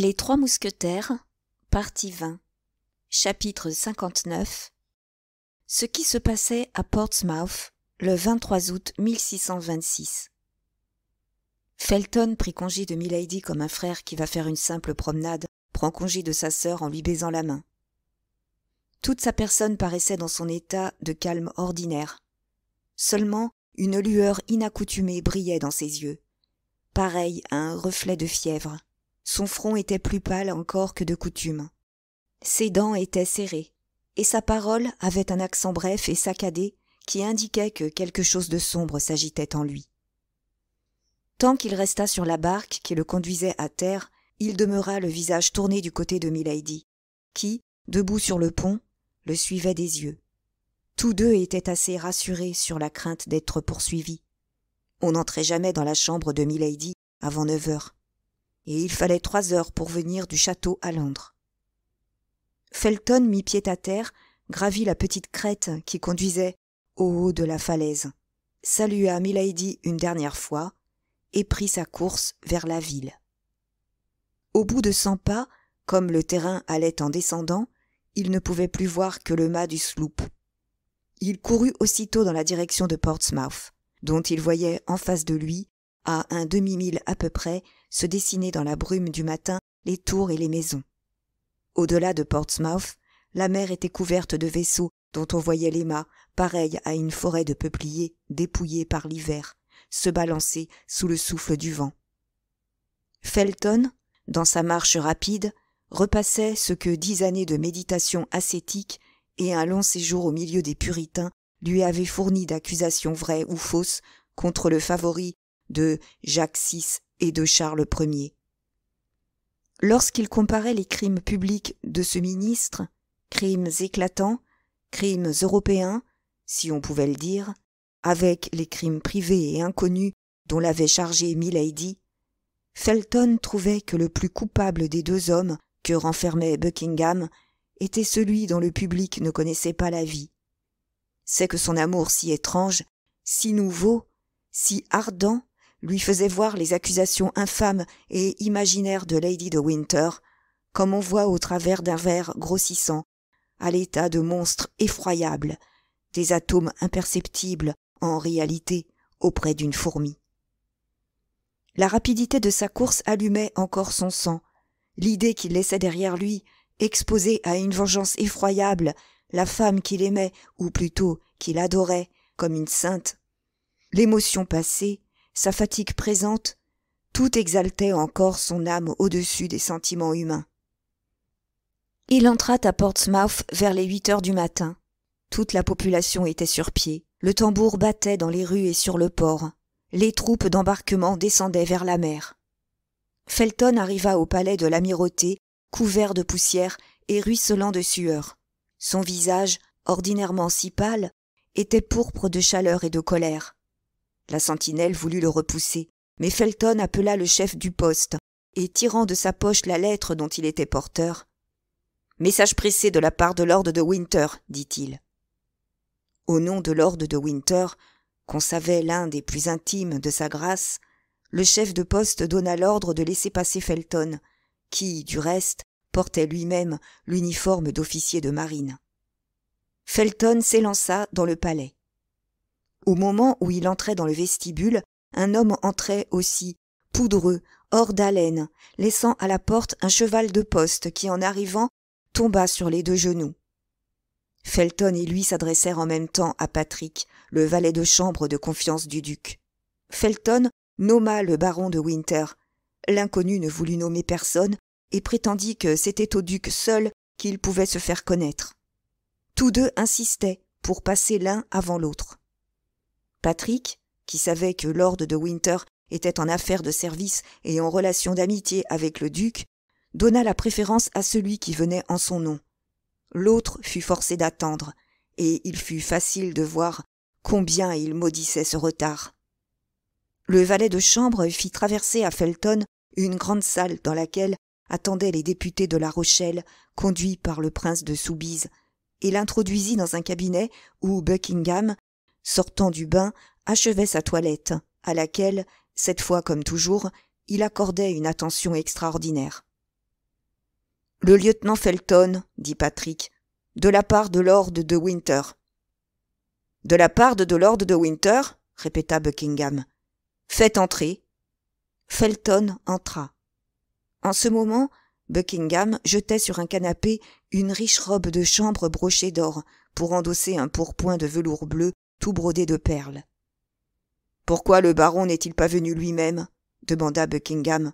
Les Trois Mousquetaires, partie 20, chapitre 59 Ce qui se passait à Portsmouth le 23 août 1626. Felton prit congé de Milady comme un frère qui va faire une simple promenade prend congé de sa sœur en lui baisant la main. Toute sa personne paraissait dans son état de calme ordinaire. Seulement, une lueur inaccoutumée brillait dans ses yeux, pareil à un reflet de fièvre son front était plus pâle encore que de coutume. Ses dents étaient serrées, et sa parole avait un accent bref et saccadé qui indiquait que quelque chose de sombre s'agitait en lui. Tant qu'il resta sur la barque qui le conduisait à terre, il demeura le visage tourné du côté de Milady, qui, debout sur le pont, le suivait des yeux. Tous deux étaient assez rassurés sur la crainte d'être poursuivis. On n'entrait jamais dans la chambre de Milady avant neuf heures, et il fallait trois heures pour venir du château à Londres. Felton mit pied à terre, gravit la petite crête qui conduisait au haut de la falaise, salua Milady une dernière fois, et prit sa course vers la ville. Au bout de cent pas, comme le terrain allait en descendant, il ne pouvait plus voir que le mât du sloop. Il courut aussitôt dans la direction de Portsmouth, dont il voyait en face de lui, à un demi-mille à peu près, se dessinaient dans la brume du matin les tours et les maisons. Au-delà de Portsmouth, la mer était couverte de vaisseaux dont on voyait les mâts, pareils à une forêt de peupliers dépouillés par l'hiver, se balancer sous le souffle du vent. Felton, dans sa marche rapide, repassait ce que dix années de méditation ascétique et un long séjour au milieu des puritains lui avaient fourni d'accusations vraies ou fausses contre le favori de Jacques VI et de Charles Ier. Lorsqu'il comparait les crimes publics de ce ministre, crimes éclatants, crimes européens, si on pouvait le dire, avec les crimes privés et inconnus dont l'avait chargé Milady, Felton trouvait que le plus coupable des deux hommes que renfermait Buckingham était celui dont le public ne connaissait pas la vie. C'est que son amour si étrange, si nouveau, si ardent, lui faisait voir les accusations infâmes et imaginaires de Lady de Winter, comme on voit au travers d'un verre grossissant, à l'état de monstres effroyables, des atomes imperceptibles, en réalité, auprès d'une fourmi. La rapidité de sa course allumait encore son sang, l'idée qu'il laissait derrière lui, exposée à une vengeance effroyable, la femme qu'il aimait, ou plutôt qu'il adorait, comme une sainte. L'émotion passée, sa fatigue présente, tout exaltait encore son âme au-dessus des sentiments humains. Il entra à Portsmouth vers les huit heures du matin. Toute la population était sur pied. Le tambour battait dans les rues et sur le port. Les troupes d'embarquement descendaient vers la mer. Felton arriva au palais de l'amirauté, couvert de poussière et ruisselant de sueur. Son visage, ordinairement si pâle, était pourpre de chaleur et de colère. La sentinelle voulut le repousser, mais Felton appela le chef du poste, et tirant de sa poche la lettre dont il était porteur. Message pressé de la part de Lord de Winter, dit-il. Au nom de Lord de Winter, qu'on savait l'un des plus intimes de sa grâce, le chef de poste donna l'ordre de laisser passer Felton, qui, du reste, portait lui-même l'uniforme d'officier de marine. Felton s'élança dans le palais. Au moment où il entrait dans le vestibule, un homme entrait aussi, poudreux, hors d'haleine, laissant à la porte un cheval de poste qui, en arrivant, tomba sur les deux genoux. Felton et lui s'adressèrent en même temps à Patrick, le valet de chambre de confiance du duc. Felton nomma le baron de Winter. L'inconnu ne voulut nommer personne et prétendit que c'était au duc seul qu'il pouvait se faire connaître. Tous deux insistaient pour passer l'un avant l'autre. Patrick, qui savait que Lord de Winter était en affaires de service et en relation d'amitié avec le duc, donna la préférence à celui qui venait en son nom. L'autre fut forcé d'attendre, et il fut facile de voir combien il maudissait ce retard. Le valet de chambre fit traverser à Felton une grande salle dans laquelle attendaient les députés de La Rochelle, conduits par le prince de Soubise, et l'introduisit dans un cabinet où Buckingham sortant du bain achevait sa toilette à laquelle cette fois comme toujours il accordait une attention extraordinaire le lieutenant felton dit patrick de la part de lord de winter de la part de lord de winter répéta buckingham faites entrer felton entra en ce moment buckingham jetait sur un canapé une riche robe de chambre brochée d'or pour endosser un pourpoint de velours bleu tout brodé de perles pourquoi le baron n'est-il pas venu lui-même demanda buckingham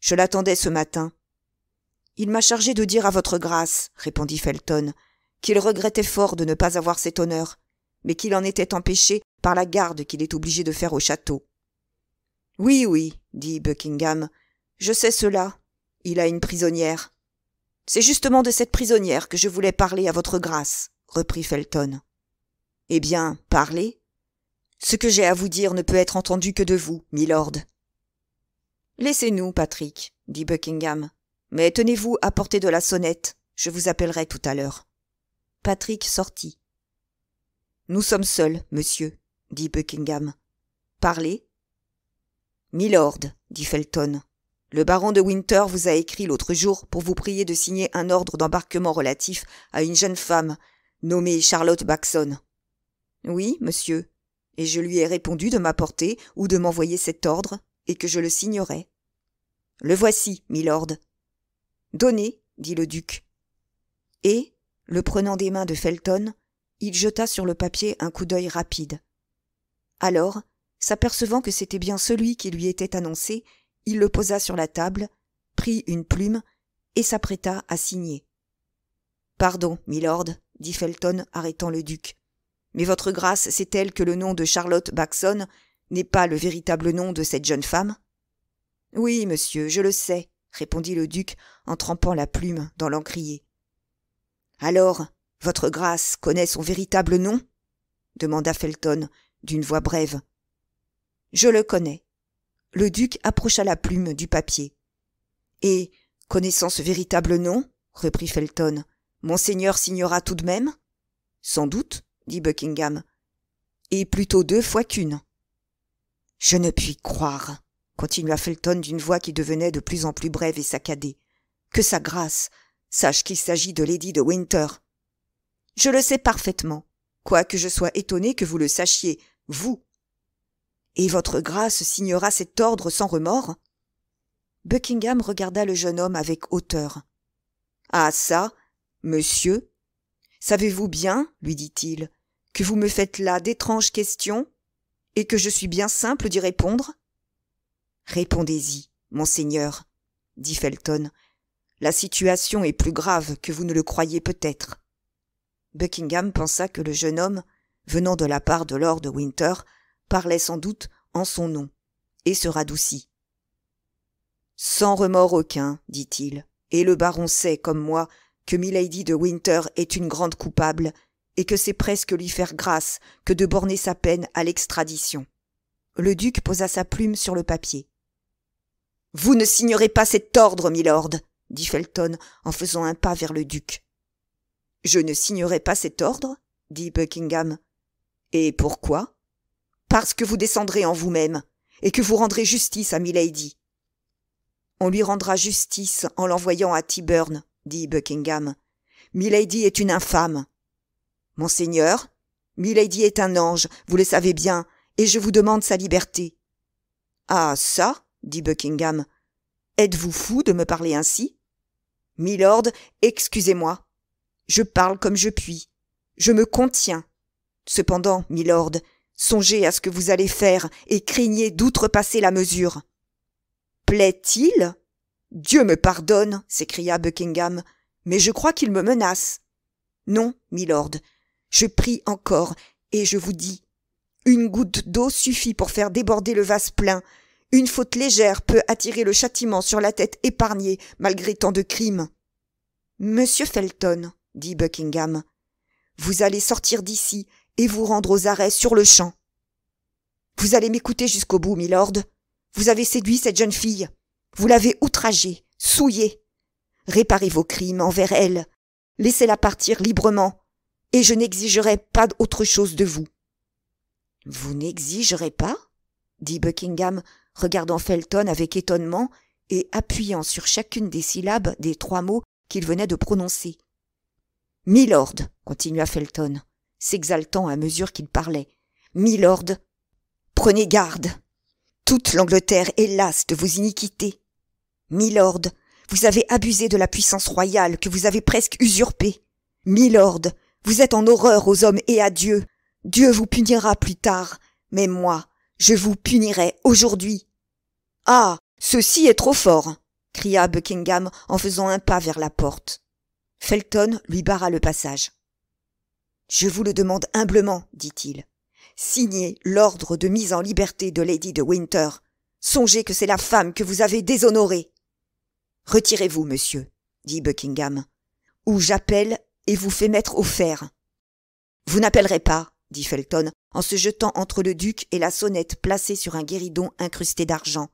je l'attendais ce matin il m'a chargé de dire à votre grâce répondit felton qu'il regrettait fort de ne pas avoir cet honneur mais qu'il en était empêché par la garde qu'il est obligé de faire au château oui oui dit buckingham je sais cela il a une prisonnière c'est justement de cette prisonnière que je voulais parler à votre grâce reprit felton eh bien, parlez. Ce que j'ai à vous dire ne peut être entendu que de vous, milord. Laissez-nous, Patrick, dit Buckingham. Mais tenez-vous à portée de la sonnette. Je vous appellerai tout à l'heure. Patrick sortit. Nous sommes seuls, monsieur, dit Buckingham. Parlez. Milord, dit Felton, le baron de Winter vous a écrit l'autre jour pour vous prier de signer un ordre d'embarquement relatif à une jeune femme nommée Charlotte Baxon. Oui, monsieur. Et je lui ai répondu de m'apporter ou de m'envoyer cet ordre, et que je le signerais. Le voici, milord. Donnez, dit le duc. Et, le prenant des mains de Felton, il jeta sur le papier un coup d'œil rapide. Alors, s'apercevant que c'était bien celui qui lui était annoncé, il le posa sur la table, prit une plume et s'apprêta à signer. Pardon, milord, dit Felton, arrêtant le duc. Mais votre grâce sait-elle que le nom de Charlotte Baxon n'est pas le véritable nom de cette jeune femme Oui, monsieur, je le sais, répondit le duc en trempant la plume dans l'encrier. Alors, votre grâce connaît son véritable nom demanda Felton d'une voix brève. Je le connais. Le duc approcha la plume du papier. Et, connaissant ce véritable nom, reprit Felton, monseigneur signera tout de même Sans doute dit buckingham et plutôt deux fois qu'une je ne puis croire continua felton d'une voix qui devenait de plus en plus brève et saccadée que sa grâce sache qu'il s'agit de lady de winter je le sais parfaitement quoique je sois étonné que vous le sachiez vous et votre grâce signera cet ordre sans remords buckingham regarda le jeune homme avec hauteur ah ça monsieur savez-vous bien lui dit-il que vous me faites là d'étranges questions, et que je suis bien simple d'y répondre Répondez-y, monseigneur, dit Felton. La situation est plus grave que vous ne le croyez peut-être. Buckingham pensa que le jeune homme, venant de la part de Lord de Winter, parlait sans doute en son nom, et se radoucit. Sans remords aucun, dit-il, et le baron sait, comme moi, que Milady de Winter est une grande coupable et que c'est presque lui faire grâce que de borner sa peine à l'extradition. Le duc posa sa plume sur le papier. Vous ne signerez pas cet ordre, milord, dit Felton en faisant un pas vers le duc. Je ne signerai pas cet ordre, dit Buckingham. Et pourquoi Parce que vous descendrez en vous-même et que vous rendrez justice à Milady. On lui rendra justice en l'envoyant à Tyburn, dit Buckingham. Milady est une infâme. Monseigneur, Milady est un ange, vous le savez bien, et je vous demande sa liberté. Ah, ça, dit Buckingham. Êtes-vous fou de me parler ainsi? Milord, excusez-moi. Je parle comme je puis. Je me contiens. Cependant, milord, songez à ce que vous allez faire et craignez d'outrepasser la mesure. Plaît-il? Dieu me pardonne, s'écria Buckingham, mais je crois qu'il me menace. Non, milord, je prie encore, et je vous dis, une goutte d'eau suffit pour faire déborder le vase plein. Une faute légère peut attirer le châtiment sur la tête épargnée, malgré tant de crimes. Monsieur Felton, dit Buckingham, vous allez sortir d'ici et vous rendre aux arrêts sur le champ. Vous allez m'écouter jusqu'au bout, milord. Vous avez séduit cette jeune fille. Vous l'avez outragée, souillée. Réparez vos crimes envers elle. Laissez-la partir librement et je n'exigerai pas autre chose de vous. Vous n'exigerez pas dit Buckingham, regardant Felton avec étonnement et appuyant sur chacune des syllabes des trois mots qu'il venait de prononcer. Milord, continua Felton, s'exaltant à mesure qu'il parlait, Milord, prenez garde. Toute l'Angleterre est lasse de vos iniquités. Milord, vous avez abusé de la puissance royale que vous avez presque usurpée. Milord, vous êtes en horreur aux hommes et à Dieu. Dieu vous punira plus tard, mais moi, je vous punirai aujourd'hui. Ah. Ceci est trop fort. cria Buckingham en faisant un pas vers la porte. Felton lui barra le passage. Je vous le demande humblement, dit il. Signez l'ordre de mise en liberté de Lady de Winter. Songez que c'est la femme que vous avez déshonorée. Retirez-vous, monsieur, dit Buckingham, ou j'appelle et vous fait mettre au fer. Vous n'appellerez pas, dit Felton, en se jetant entre le duc et la sonnette placée sur un guéridon incrusté d'argent.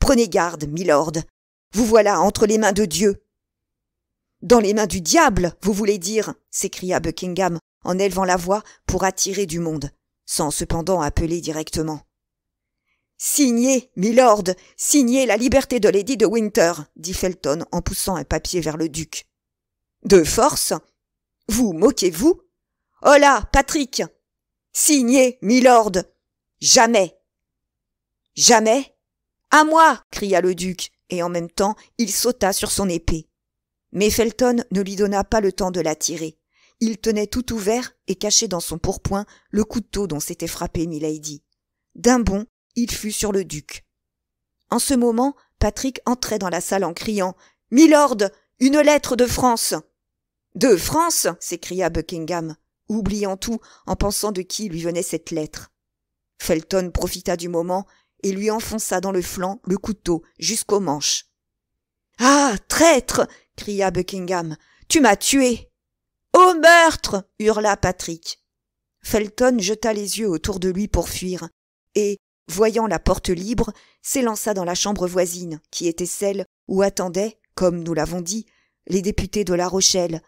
Prenez garde, milord. Vous voilà entre les mains de Dieu. Dans les mains du diable, vous voulez dire, s'écria Buckingham en élevant la voix pour attirer du monde, sans cependant appeler directement. Signez, milord, signez la liberté de Lady de Winter, dit Felton en poussant un papier vers le duc. De force, vous moquez-vous Hola, oh Patrick Signez, milord Jamais Jamais À moi cria le duc, et en même temps il sauta sur son épée. Mais Felton ne lui donna pas le temps de la tirer. Il tenait tout ouvert et cachait dans son pourpoint le couteau dont s'était frappé Milady. D'un bond, il fut sur le duc. En ce moment, Patrick entrait dans la salle en criant Milord, une lettre de France de France s'écria Buckingham, oubliant tout en pensant de qui lui venait cette lettre. Felton profita du moment et lui enfonça dans le flanc le couteau jusqu'au manche. Ah. Traître. cria Buckingham. Tu m'as tué. Au meurtre. hurla Patrick. Felton jeta les yeux autour de lui pour fuir, et, voyant la porte libre, s'élança dans la chambre voisine, qui était celle où attendaient, comme nous l'avons dit, les députés de La Rochelle,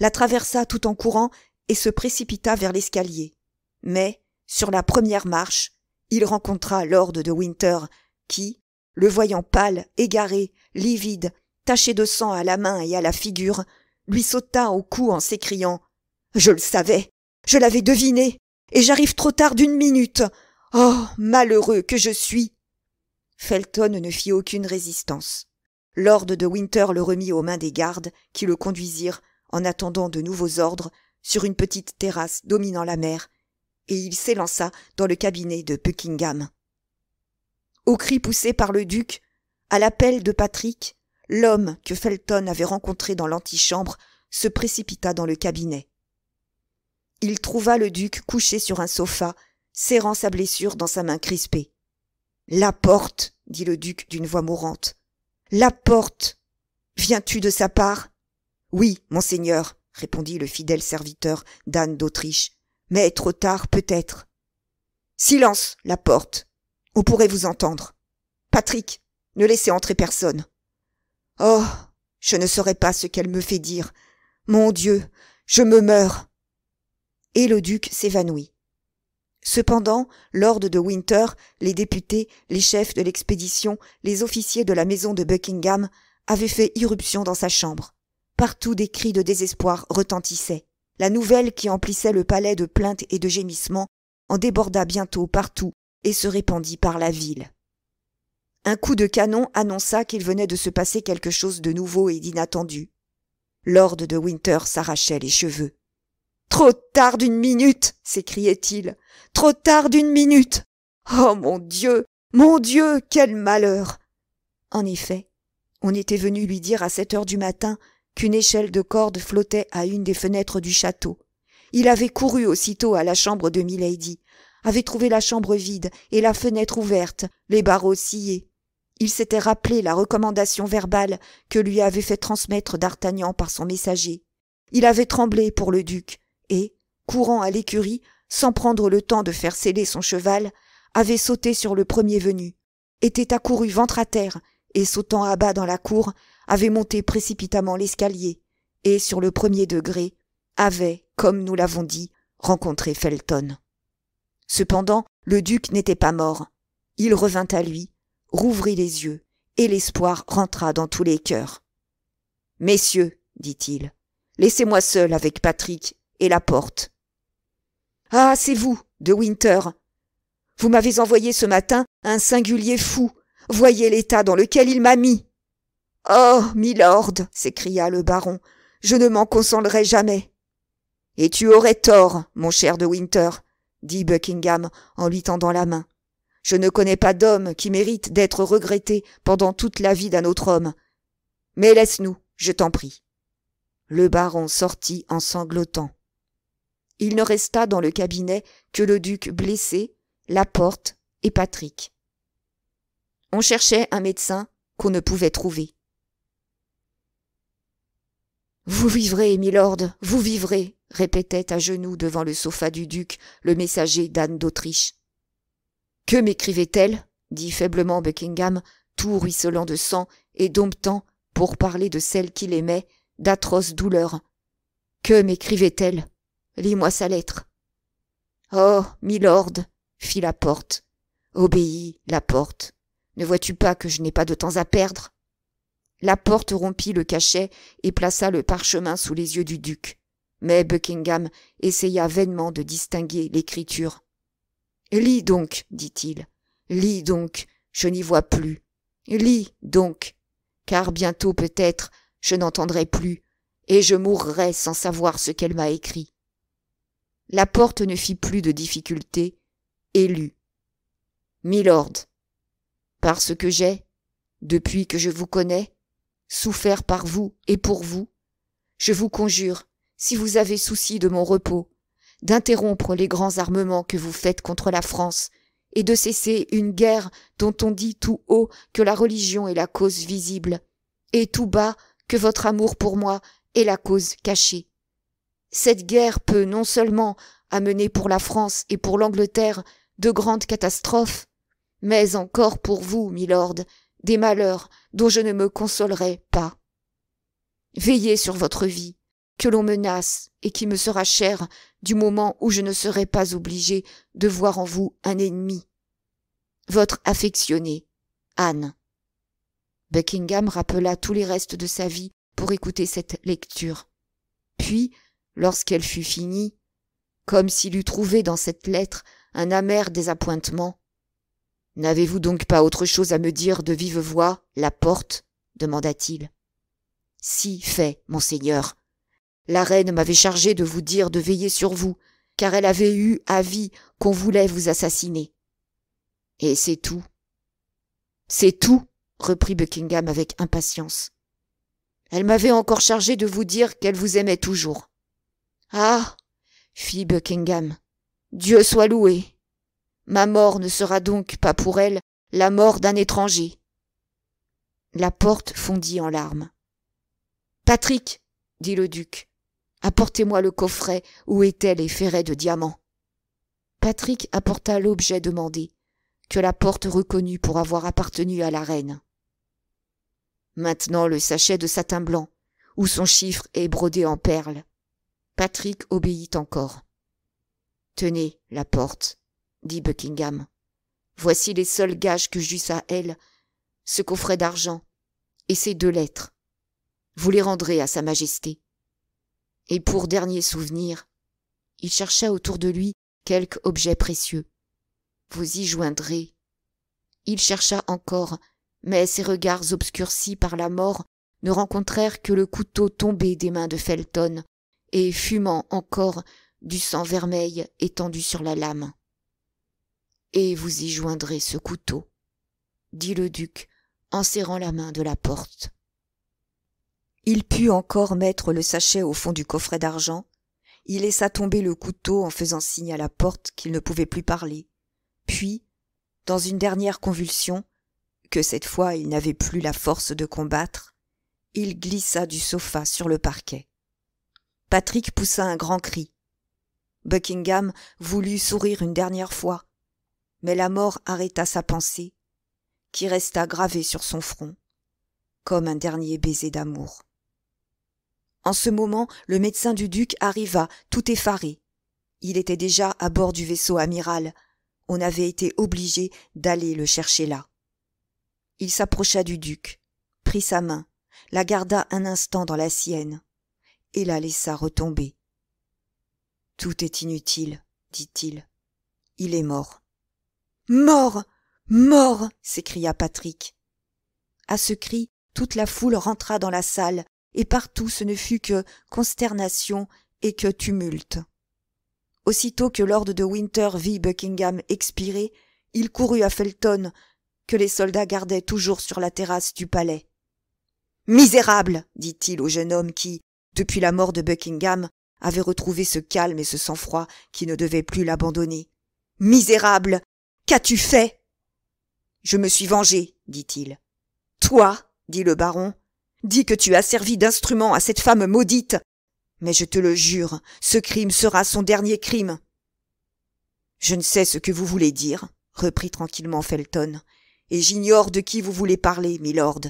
la traversa tout en courant et se précipita vers l'escalier. Mais, sur la première marche, il rencontra Lord de Winter, qui, le voyant pâle, égaré, livide, taché de sang à la main et à la figure, lui sauta au cou en s'écriant Je le savais, je l'avais deviné, et j'arrive trop tard d'une minute. Oh. Malheureux que je suis. Felton ne fit aucune résistance. Lord de Winter le remit aux mains des gardes, qui le conduisirent, en attendant de nouveaux ordres, sur une petite terrasse dominant la mer, et il s'élança dans le cabinet de Buckingham. Au cri poussé par le duc, à l'appel de Patrick, l'homme que Felton avait rencontré dans l'antichambre se précipita dans le cabinet. Il trouva le duc couché sur un sofa, serrant sa blessure dans sa main crispée. La porte, dit le duc d'une voix mourante. La porte. Viens-tu de sa part oui monseigneur répondit le fidèle serviteur d'anne d'autriche mais trop tard peut-être silence la porte on pourrait vous entendre patrick ne laissez entrer personne oh je ne saurais pas ce qu'elle me fait dire mon dieu je me meurs et le duc s'évanouit Cependant, lord de Winter, les députés, les chefs de l'expédition, les officiers de la maison de Buckingham avaient fait irruption dans sa chambre. Partout des cris de désespoir retentissaient. La nouvelle qui emplissait le palais de plaintes et de gémissements en déborda bientôt partout et se répandit par la ville. Un coup de canon annonça qu'il venait de se passer quelque chose de nouveau et d'inattendu. Lord de Winter s'arrachait les cheveux. Trop tard d'une minute s'écriait-il. Trop tard d'une minute Oh mon Dieu Mon Dieu Quel malheur En effet, on était venu lui dire à sept heures du matin qu'une échelle de corde flottait à une des fenêtres du château. Il avait couru aussitôt à la chambre de Milady, avait trouvé la chambre vide et la fenêtre ouverte, les barreaux sciés. Il s'était rappelé la recommandation verbale que lui avait fait transmettre d'Artagnan par son messager. Il avait tremblé pour le duc et, courant à l'écurie, sans prendre le temps de faire sceller son cheval, avait sauté sur le premier venu, était accouru ventre à terre et sautant à bas dans la cour, avait monté précipitamment l'escalier et, sur le premier degré, avait, comme nous l'avons dit, rencontré Felton. Cependant, le duc n'était pas mort. Il revint à lui, rouvrit les yeux, et l'espoir rentra dans tous les cœurs. Messieurs, dit-il, laissez-moi seul avec Patrick et la porte. Ah, c'est vous, de Winter. Vous m'avez envoyé ce matin un singulier fou. Voyez l'état dans lequel il m'a mis. Oh, milord, s'écria le baron, je ne m'en consolerai jamais. Et tu aurais tort, mon cher de Winter, dit Buckingham en lui tendant la main. Je ne connais pas d'homme qui mérite d'être regretté pendant toute la vie d'un autre homme. Mais laisse-nous, je t'en prie. Le baron sortit en sanglotant. Il ne resta dans le cabinet que le duc blessé, la porte et Patrick. On cherchait un médecin qu'on ne pouvait trouver. Vous vivrez, milord, vous vivrez, répétait à genoux devant le sofa du duc le messager d'Anne d'Autriche. Que m'écrivait-elle dit faiblement Buckingham, tout ruisselant de sang et domptant, pour parler de celle qu'il aimait, d'atroces douleurs. Que m'écrivait-elle Lis-moi sa lettre. Oh, milord, fit la porte. Obéis, la porte. Ne vois-tu pas que je n'ai pas de temps à perdre la porte rompit le cachet et plaça le parchemin sous les yeux du duc. Mais Buckingham essaya vainement de distinguer l'écriture. Lis donc, dit-il. Lis donc, je n'y vois plus. Lis donc, car bientôt peut-être je n'entendrai plus, et je mourrai sans savoir ce qu'elle m'a écrit. La porte ne fit plus de difficulté, et lut. Milord, parce que j'ai, depuis que je vous connais, souffert par vous et pour vous, je vous conjure, si vous avez souci de mon repos, d'interrompre les grands armements que vous faites contre la France et de cesser une guerre dont on dit tout haut que la religion est la cause visible, et tout bas que votre amour pour moi est la cause cachée. Cette guerre peut non seulement amener pour la France et pour l'Angleterre de grandes catastrophes, mais encore pour vous, milord, des malheurs dont je ne me consolerai pas. Veillez sur votre vie, que l'on menace et qui me sera chère du moment où je ne serai pas obligé de voir en vous un ennemi. Votre affectionnée, Anne. Buckingham rappela tous les restes de sa vie pour écouter cette lecture. Puis, lorsqu'elle fut finie, comme s'il eût trouvé dans cette lettre un amer désappointement, N'avez-vous donc pas autre chose à me dire de vive voix, la porte demanda-t-il. Si fait, monseigneur. La reine m'avait chargé de vous dire de veiller sur vous, car elle avait eu avis qu'on voulait vous assassiner. Et c'est tout. C'est tout, reprit Buckingham avec impatience. Elle m'avait encore chargé de vous dire qu'elle vous aimait toujours. Ah. fit Buckingham. Dieu soit loué. Ma mort ne sera donc pas pour elle la mort d'un étranger. La porte fondit en larmes. Patrick, dit le duc, apportez-moi le coffret où étaient les ferrets de diamants. Patrick apporta l'objet demandé, que la porte reconnut pour avoir appartenu à la reine. Maintenant le sachet de satin blanc, où son chiffre est brodé en perles. Patrick obéit encore. Tenez la porte, dit buckingham voici les seuls gages que j'eusse à elle ce coffret d'argent et ces deux lettres vous les rendrez à sa majesté et pour dernier souvenir il chercha autour de lui quelque objet précieux vous y joindrez il chercha encore mais ses regards obscurcis par la mort ne rencontrèrent que le couteau tombé des mains de felton et fumant encore du sang vermeil étendu sur la lame et vous y joindrez ce couteau dit le duc en serrant la main de la porte il put encore mettre le sachet au fond du coffret d'argent il laissa tomber le couteau en faisant signe à la porte qu'il ne pouvait plus parler puis dans une dernière convulsion que cette fois il n'avait plus la force de combattre il glissa du sofa sur le parquet patrick poussa un grand cri buckingham voulut sourire une dernière fois mais la mort arrêta sa pensée qui resta gravée sur son front comme un dernier baiser d'amour en ce moment le médecin du duc arriva tout effaré il était déjà à bord du vaisseau amiral on avait été obligé d'aller le chercher là il s'approcha du duc prit sa main la garda un instant dans la sienne et la laissa retomber tout est inutile dit-il il est mort Mort Mort s'écria Patrick. À ce cri, toute la foule rentra dans la salle, et partout ce ne fut que consternation et que tumulte. Aussitôt que Lord de Winter vit Buckingham expirer, il courut à Felton, que les soldats gardaient toujours sur la terrasse du palais. Misérable dit-il au jeune homme qui, depuis la mort de Buckingham, avait retrouvé ce calme et ce sang-froid qui ne devait plus l'abandonner. Misérable Qu'as-tu fait Je me suis vengé, dit-il. Toi, dit le baron, dis que tu as servi d'instrument à cette femme maudite. Mais je te le jure, ce crime sera son dernier crime. Je ne sais ce que vous voulez dire, reprit tranquillement Felton, et j'ignore de qui vous voulez parler, milord.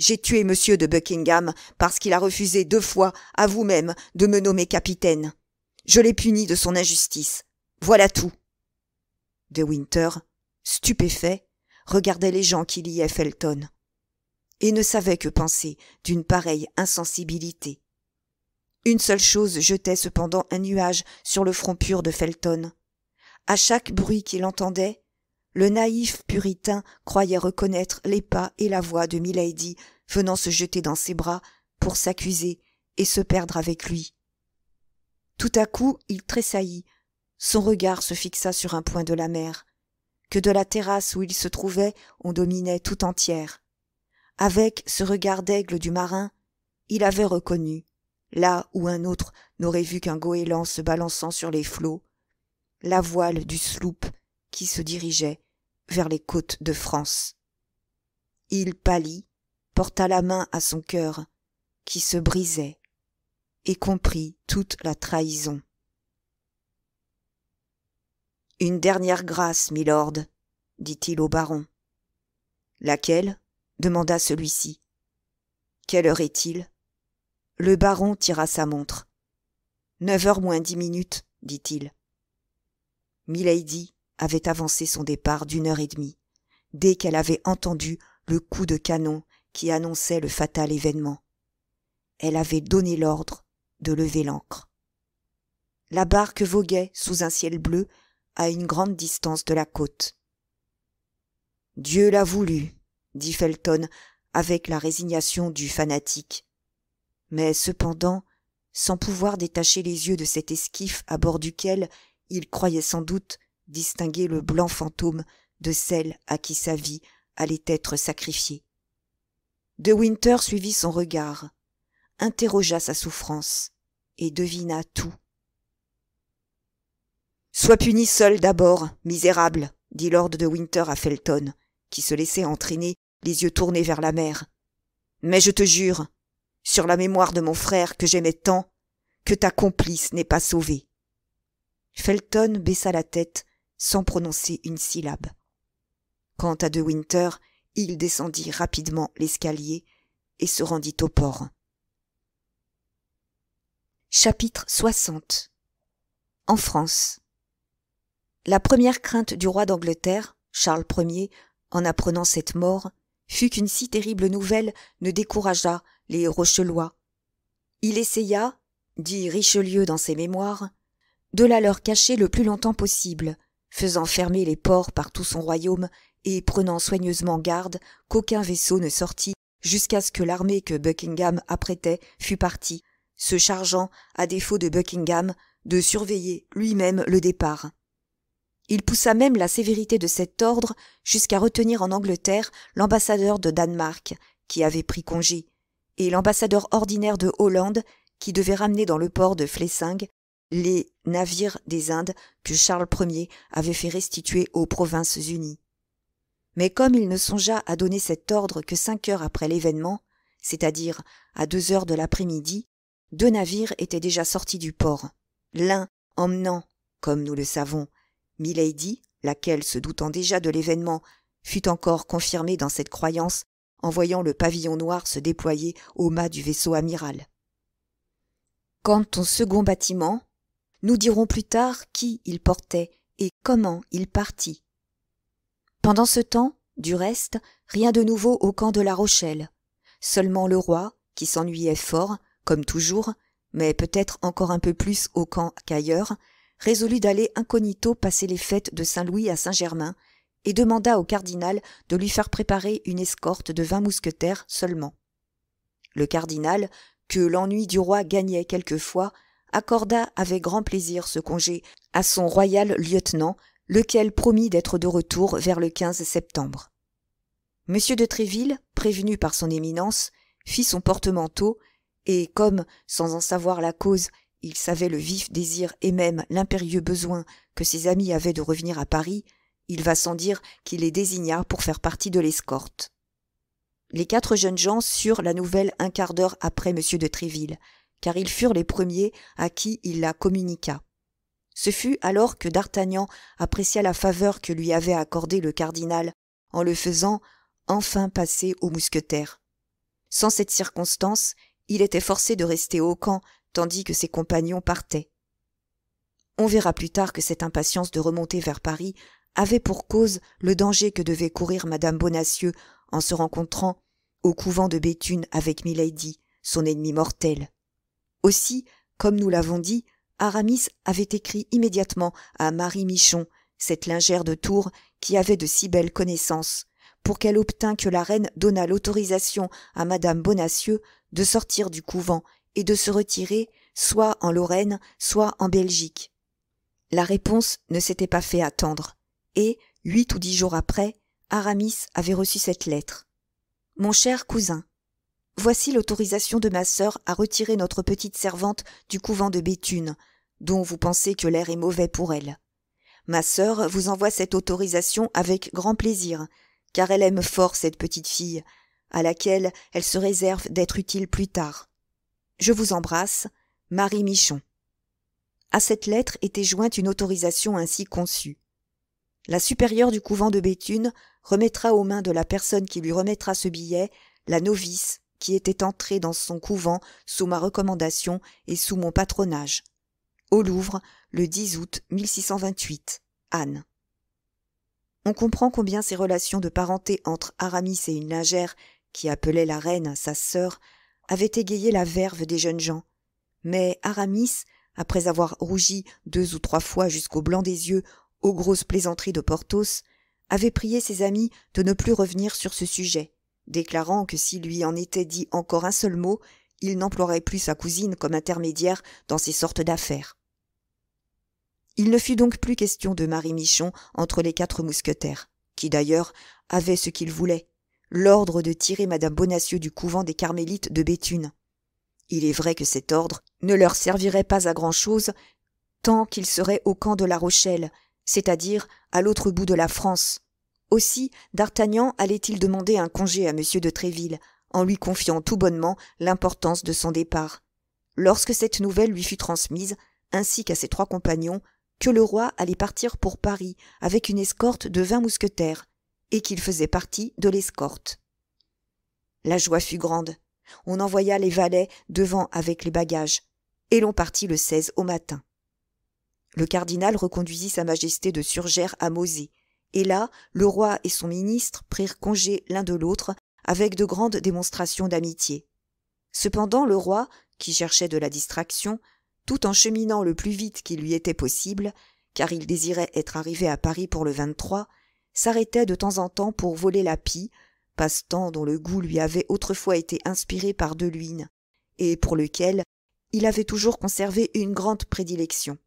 J'ai tué monsieur de Buckingham parce qu'il a refusé deux fois, à vous-même, de me nommer capitaine. Je l'ai puni de son injustice. Voilà tout. De Winter, stupéfait, regardait les gens qui liaient Felton et ne savait que penser d'une pareille insensibilité. Une seule chose jetait cependant un nuage sur le front pur de Felton. À chaque bruit qu'il entendait, le naïf puritain croyait reconnaître les pas et la voix de Milady venant se jeter dans ses bras pour s'accuser et se perdre avec lui. Tout à coup, il tressaillit son regard se fixa sur un point de la mer que de la terrasse où il se trouvait on dominait tout entière avec ce regard d'aigle du marin il avait reconnu là où un autre n'aurait vu qu'un goéland se balançant sur les flots la voile du sloop qui se dirigeait vers les côtes de france il pâlit porta la main à son cœur qui se brisait et comprit toute la trahison une dernière grâce, milord, dit-il au baron. Laquelle demanda celui-ci. Quelle heure est-il Le baron tira sa montre. Neuf heures moins dix minutes, dit-il. Milady avait avancé son départ d'une heure et demie, dès qu'elle avait entendu le coup de canon qui annonçait le fatal événement. Elle avait donné l'ordre de lever l'ancre. La barque voguait sous un ciel bleu à une grande distance de la côte. Dieu l'a voulu, dit Felton avec la résignation du fanatique, mais cependant sans pouvoir détacher les yeux de cet esquif à bord duquel il croyait sans doute distinguer le blanc fantôme de celle à qui sa vie allait être sacrifiée. De Winter suivit son regard, interrogea sa souffrance et devina tout Sois puni seul d'abord, misérable, dit Lord de Winter à Felton, qui se laissait entraîner, les yeux tournés vers la mer. Mais je te jure, sur la mémoire de mon frère que j'aimais tant, que ta complice n'est pas sauvée. Felton baissa la tête sans prononcer une syllabe. Quant à De Winter, il descendit rapidement l'escalier et se rendit au port. Chapitre 60 En France la première crainte du roi d'Angleterre, Charles Ier, en apprenant cette mort, fut qu'une si terrible nouvelle ne décourageât les Rochelois. Il essaya, dit Richelieu dans ses mémoires, de la leur cacher le plus longtemps possible, faisant fermer les ports par tout son royaume et prenant soigneusement garde qu'aucun vaisseau ne sortît jusqu'à ce que l'armée que Buckingham apprêtait fût partie, se chargeant, à défaut de Buckingham, de surveiller lui-même le départ. Il poussa même la sévérité de cet ordre jusqu'à retenir en Angleterre l'ambassadeur de Danemark, qui avait pris congé, et l'ambassadeur ordinaire de Hollande, qui devait ramener dans le port de Flessingue les navires des Indes que Charles Ier avait fait restituer aux provinces unies. Mais comme il ne songea à donner cet ordre que cinq heures après l'événement, c'est-à-dire à deux heures de l'après-midi, deux navires étaient déjà sortis du port, l'un emmenant, comme nous le savons, milady laquelle se doutant déjà de l'événement fut encore confirmée dans cette croyance en voyant le pavillon noir se déployer au mât du vaisseau amiral quant au second bâtiment nous dirons plus tard qui il portait et comment il partit pendant ce temps du reste rien de nouveau au camp de la rochelle seulement le roi qui s'ennuyait fort comme toujours mais peut-être encore un peu plus au camp qu'ailleurs résolut d'aller incognito passer les fêtes de Saint-Louis à Saint-Germain, et demanda au cardinal de lui faire préparer une escorte de vingt mousquetaires seulement. Le cardinal, que l'ennui du roi gagnait quelquefois, accorda avec grand plaisir ce congé à son royal lieutenant, lequel promit d'être de retour vers le 15 septembre. M. de Tréville, prévenu par son éminence, fit son porte-manteau, et comme, sans en savoir la cause, il savait le vif désir et même l'impérieux besoin que ses amis avaient de revenir à paris il va sans dire qu'il les désigna pour faire partie de l'escorte les quatre jeunes gens surent la nouvelle un quart d'heure après m de tréville car ils furent les premiers à qui il la communiqua ce fut alors que d'artagnan apprécia la faveur que lui avait accordée le cardinal en le faisant enfin passer aux mousquetaires sans cette circonstance il était forcé de rester au camp tandis que ses compagnons partaient. On verra plus tard que cette impatience de remonter vers Paris avait pour cause le danger que devait courir madame Bonacieux en se rencontrant au couvent de Béthune avec Milady, son ennemi mortel Aussi, comme nous l'avons dit, Aramis avait écrit immédiatement à Marie Michon, cette lingère de Tours qui avait de si belles connaissances, pour qu'elle obtînt que la reine donnât l'autorisation à madame Bonacieux de sortir du couvent et de se retirer soit en Lorraine, soit en Belgique. La réponse ne s'était pas fait attendre, et, huit ou dix jours après, Aramis avait reçu cette lettre. Mon cher cousin, voici l'autorisation de ma sœur à retirer notre petite servante du couvent de Béthune, dont vous pensez que l'air est mauvais pour elle. Ma sœur vous envoie cette autorisation avec grand plaisir, car elle aime fort cette petite fille, à laquelle elle se réserve d'être utile plus tard. Je vous embrasse, Marie Michon. À cette lettre était jointe une autorisation ainsi conçue. La supérieure du couvent de Béthune remettra aux mains de la personne qui lui remettra ce billet la novice qui était entrée dans son couvent sous ma recommandation et sous mon patronage. Au Louvre, le 10 août 1628. Anne. On comprend combien ces relations de parenté entre Aramis et une lingère, qui appelait la reine sa sœur, avait égayé la verve des jeunes gens mais aramis après avoir rougi deux ou trois fois jusqu'au blanc des yeux aux grosses plaisanteries de porthos avait prié ses amis de ne plus revenir sur ce sujet déclarant que s'il lui en était dit encore un seul mot il n'emploierait plus sa cousine comme intermédiaire dans ces sortes d'affaires il ne fut donc plus question de marie michon entre les quatre mousquetaires qui d'ailleurs avaient ce qu'ils voulaient l'ordre de tirer madame Bonacieux du couvent des carmélites de Béthune. Il est vrai que cet ordre ne leur servirait pas à grand-chose tant qu'ils seraient au camp de la Rochelle, c'est-à-dire à, à l'autre bout de la France. Aussi d'Artagnan allait-il demander un congé à M. de Tréville, en lui confiant tout bonnement l'importance de son départ. Lorsque cette nouvelle lui fut transmise, ainsi qu'à ses trois compagnons, que le roi allait partir pour Paris avec une escorte de vingt mousquetaires, et qu'il faisait partie de l'escorte. La joie fut grande. On envoya les valets devant avec les bagages, et l'on partit le 16 au matin. Le cardinal reconduisit Sa Majesté de Surgère à Mosée, et là le roi et son ministre prirent congé l'un de l'autre avec de grandes démonstrations d'amitié. Cependant le roi, qui cherchait de la distraction, tout en cheminant le plus vite qui lui était possible, car il désirait être arrivé à Paris pour le 23, s'arrêtait de temps en temps pour voler la pie, passe-temps dont le goût lui avait autrefois été inspiré par Deluine, et pour lequel il avait toujours conservé une grande prédilection.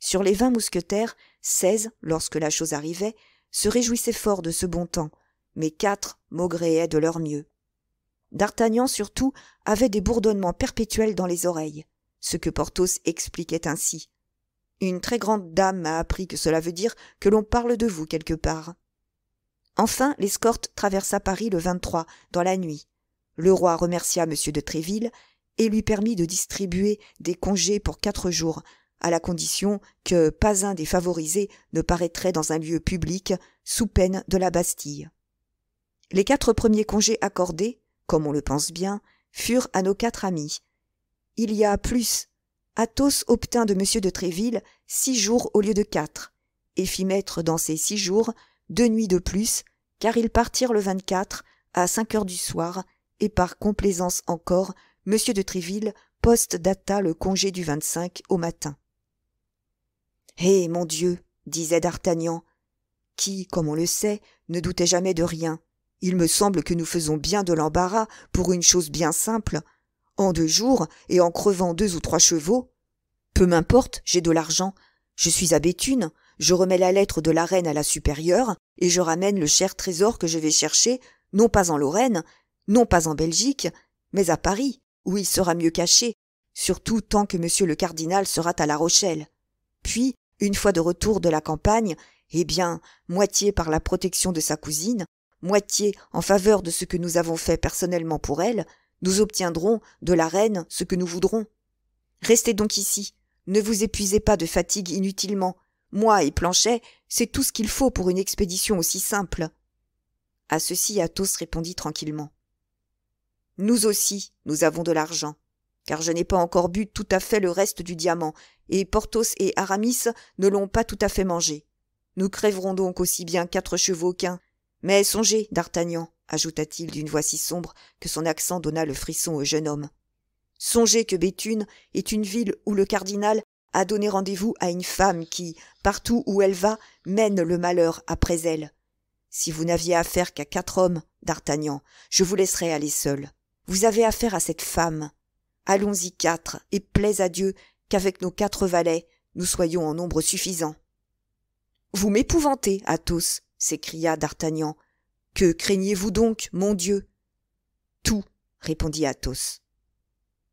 Sur les vingt mousquetaires, seize, lorsque la chose arrivait, se réjouissaient fort de ce bon temps, mais quatre maugréaient de leur mieux. D'Artagnan surtout avait des bourdonnements perpétuels dans les oreilles, ce que Porthos expliquait ainsi. Une très grande dame m'a appris que cela veut dire que l'on parle de vous quelque part. Enfin, l'escorte traversa Paris le 23, dans la nuit. Le roi remercia M. de Tréville et lui permit de distribuer des congés pour quatre jours, à la condition que pas un des favorisés ne paraîtrait dans un lieu public sous peine de la Bastille. Les quatre premiers congés accordés, comme on le pense bien, furent à nos quatre amis. Il y a plus Athos obtint de M. de Tréville six jours au lieu de quatre, et fit mettre dans ces six jours deux nuits de plus, car ils partirent le 24 à cinq heures du soir, et par complaisance encore, M. de Tréville post data le congé du 25 au matin. Eh mon Dieu disait d'Artagnan, qui, comme on le sait, ne doutait jamais de rien. Il me semble que nous faisons bien de l'embarras pour une chose bien simple, en deux jours et en crevant deux ou trois chevaux peu m'importe j'ai de l'argent je suis à béthune je remets la lettre de la reine à la supérieure et je ramène le cher trésor que je vais chercher non pas en lorraine non pas en belgique mais à paris où il sera mieux caché surtout tant que monsieur le cardinal sera à la rochelle puis une fois de retour de la campagne eh bien moitié par la protection de sa cousine moitié en faveur de ce que nous avons fait personnellement pour elle nous obtiendrons de la reine ce que nous voudrons. Restez donc ici, ne vous épuisez pas de fatigue inutilement. Moi et Planchet, c'est tout ce qu'il faut pour une expédition aussi simple. À ceci, Athos répondit tranquillement. Nous aussi, nous avons de l'argent, car je n'ai pas encore bu tout à fait le reste du diamant, et Porthos et Aramis ne l'ont pas tout à fait mangé. Nous crèverons donc aussi bien quatre chevaux qu'un. Mais songez, d'Artagnan, ajouta-t-il d'une voix si sombre que son accent donna le frisson au jeune homme. Songez que Béthune est une ville où le cardinal a donné rendez-vous à une femme qui, partout où elle va, mène le malheur après elle. Si vous n'aviez affaire qu'à quatre hommes, d'Artagnan, je vous laisserais aller seul. Vous avez affaire à cette femme. Allons-y quatre, et plaise à Dieu qu'avec nos quatre valets, nous soyons en nombre suffisant. Vous m'épouvantez, Athos, s'écria d'Artagnan, que craignez-vous donc, mon Dieu Tout, répondit Athos.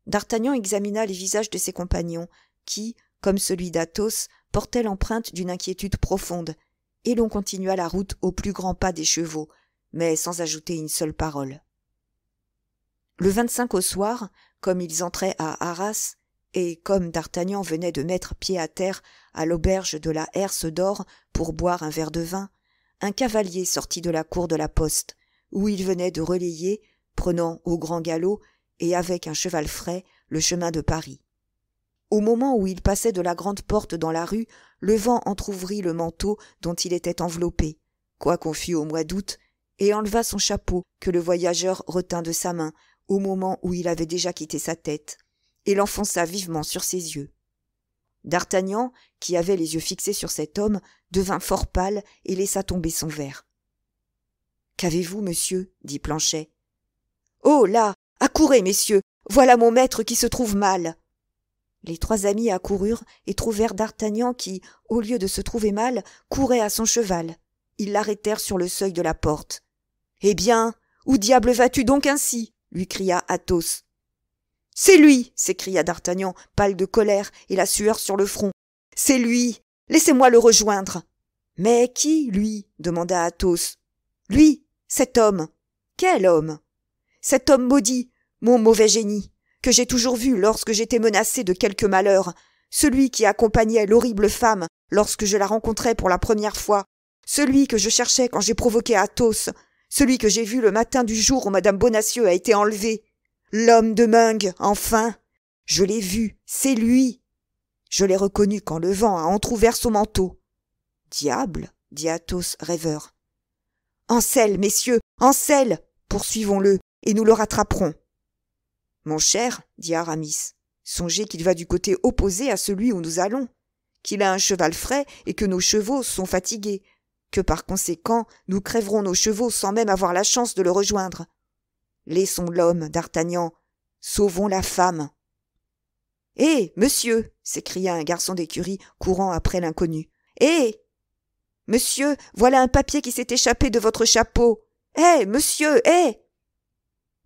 D'Artagnan examina les visages de ses compagnons, qui, comme celui d'Athos, portaient l'empreinte d'une inquiétude profonde, et l'on continua la route au plus grand pas des chevaux, mais sans ajouter une seule parole. Le 25 au soir, comme ils entraient à Arras, et comme D'Artagnan venait de mettre pied à terre à l'auberge de la Herse d'Or pour boire un verre de vin, un cavalier sortit de la cour de la poste, où il venait de relayer, prenant au grand galop et avec un cheval frais, le chemin de Paris. Au moment où il passait de la grande porte dans la rue, le vent entr'ouvrit le manteau dont il était enveloppé, quoi qu'on fût au mois d'août, et enleva son chapeau que le voyageur retint de sa main au moment où il avait déjà quitté sa tête, et l'enfonça vivement sur ses yeux d'artagnan qui avait les yeux fixés sur cet homme devint fort pâle et laissa tomber son verre qu'avez-vous monsieur dit planchet oh là accourez messieurs voilà mon maître qui se trouve mal les trois amis accoururent et trouvèrent d'artagnan qui au lieu de se trouver mal courait à son cheval ils l'arrêtèrent sur le seuil de la porte eh bien où diable vas-tu donc ainsi lui cria athos c'est lui s'écria d'Artagnan, pâle de colère et la sueur sur le front. C'est lui Laissez-moi le rejoindre Mais qui, lui demanda Athos. Lui Cet homme Quel homme Cet homme maudit Mon mauvais génie que j'ai toujours vu lorsque j'étais menacé de quelque malheur, celui qui accompagnait l'horrible femme lorsque je la rencontrais pour la première fois, celui que je cherchais quand j'ai provoqué Athos, celui que j'ai vu le matin du jour où madame Bonacieux a été enlevée, L'homme de Meung, enfin Je l'ai vu, c'est lui Je l'ai reconnu quand le vent a entr'ouvert son manteau. Diable dit Athos rêveur. En selle, messieurs, en selle Poursuivons-le, et nous le rattraperons. Mon cher, dit Aramis, songez qu'il va du côté opposé à celui où nous allons, qu'il a un cheval frais et que nos chevaux sont fatigués, que par conséquent nous crèverons nos chevaux sans même avoir la chance de le rejoindre laissons l'homme d'artagnan sauvons la femme eh monsieur s'écria un garçon d'écurie courant après l'inconnu eh monsieur voilà un papier qui s'est échappé de votre chapeau eh monsieur eh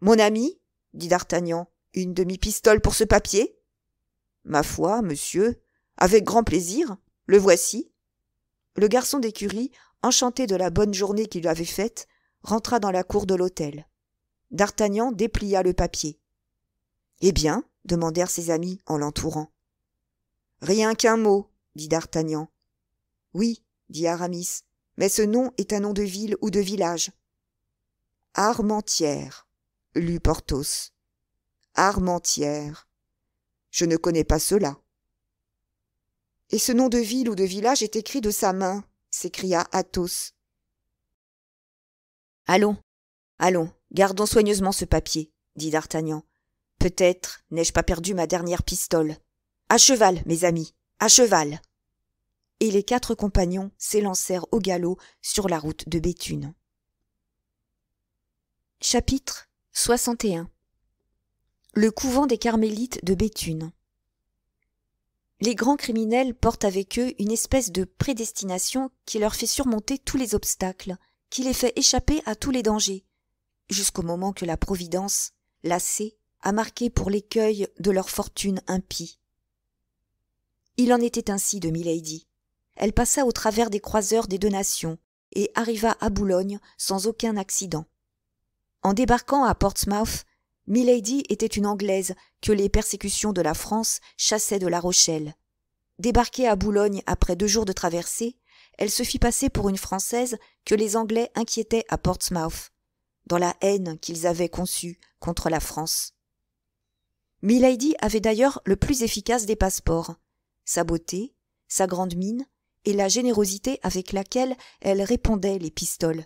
mon ami dit d'artagnan une demi-pistole pour ce papier ma foi monsieur avec grand plaisir le voici le garçon d'écurie enchanté de la bonne journée qu'il avait faite rentra dans la cour de l'hôtel D'Artagnan déplia le papier. Eh bien demandèrent ses amis en l'entourant. Rien qu'un mot, dit D'Artagnan. Oui, dit Aramis, mais ce nom est un nom de ville ou de village. Armentières, lut Porthos. Armentières. Je ne connais pas cela. Et ce nom de ville ou de village est écrit de sa main, s'écria Athos. Allons, allons, Gardons soigneusement ce papier, dit d'Artagnan. Peut-être n'ai-je pas perdu ma dernière pistole. À cheval, mes amis, à cheval. Et les quatre compagnons s'élancèrent au galop sur la route de Béthune. Chapitre 61 Le couvent des Carmélites de Béthune les grands criminels portent avec eux une espèce de prédestination qui leur fait surmonter tous les obstacles, qui les fait échapper à tous les dangers, jusqu'au moment que la Providence, lassée, a marqué pour l'écueil de leur fortune impie. Il en était ainsi de Milady. Elle passa au travers des croiseurs des deux nations et arriva à Boulogne sans aucun accident. En débarquant à Portsmouth, Milady était une Anglaise que les persécutions de la France chassaient de La Rochelle. Débarquée à Boulogne après deux jours de traversée, elle se fit passer pour une Française que les Anglais inquiétaient à Portsmouth dans la haine qu'ils avaient conçue contre la France. Milady avait d'ailleurs le plus efficace des passeports. Sa beauté, sa grande mine et la générosité avec laquelle elle répondait les pistoles.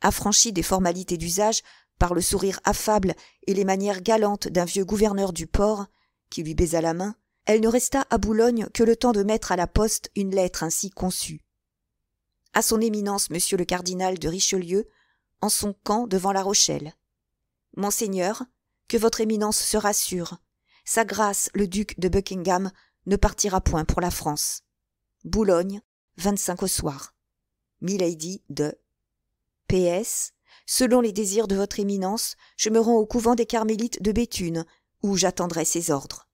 Affranchie des formalités d'usage par le sourire affable et les manières galantes d'un vieux gouverneur du port, qui lui baisa la main, elle ne resta à Boulogne que le temps de mettre à la poste une lettre ainsi conçue. À son éminence monsieur le cardinal de Richelieu, en son camp devant La Rochelle. Monseigneur, que votre éminence se rassure. Sa grâce, le duc de Buckingham, ne partira point pour la France. Boulogne, 25 au soir. Milady de PS. Selon les désirs de votre éminence, je me rends au couvent des Carmélites de Béthune, où j'attendrai ses ordres.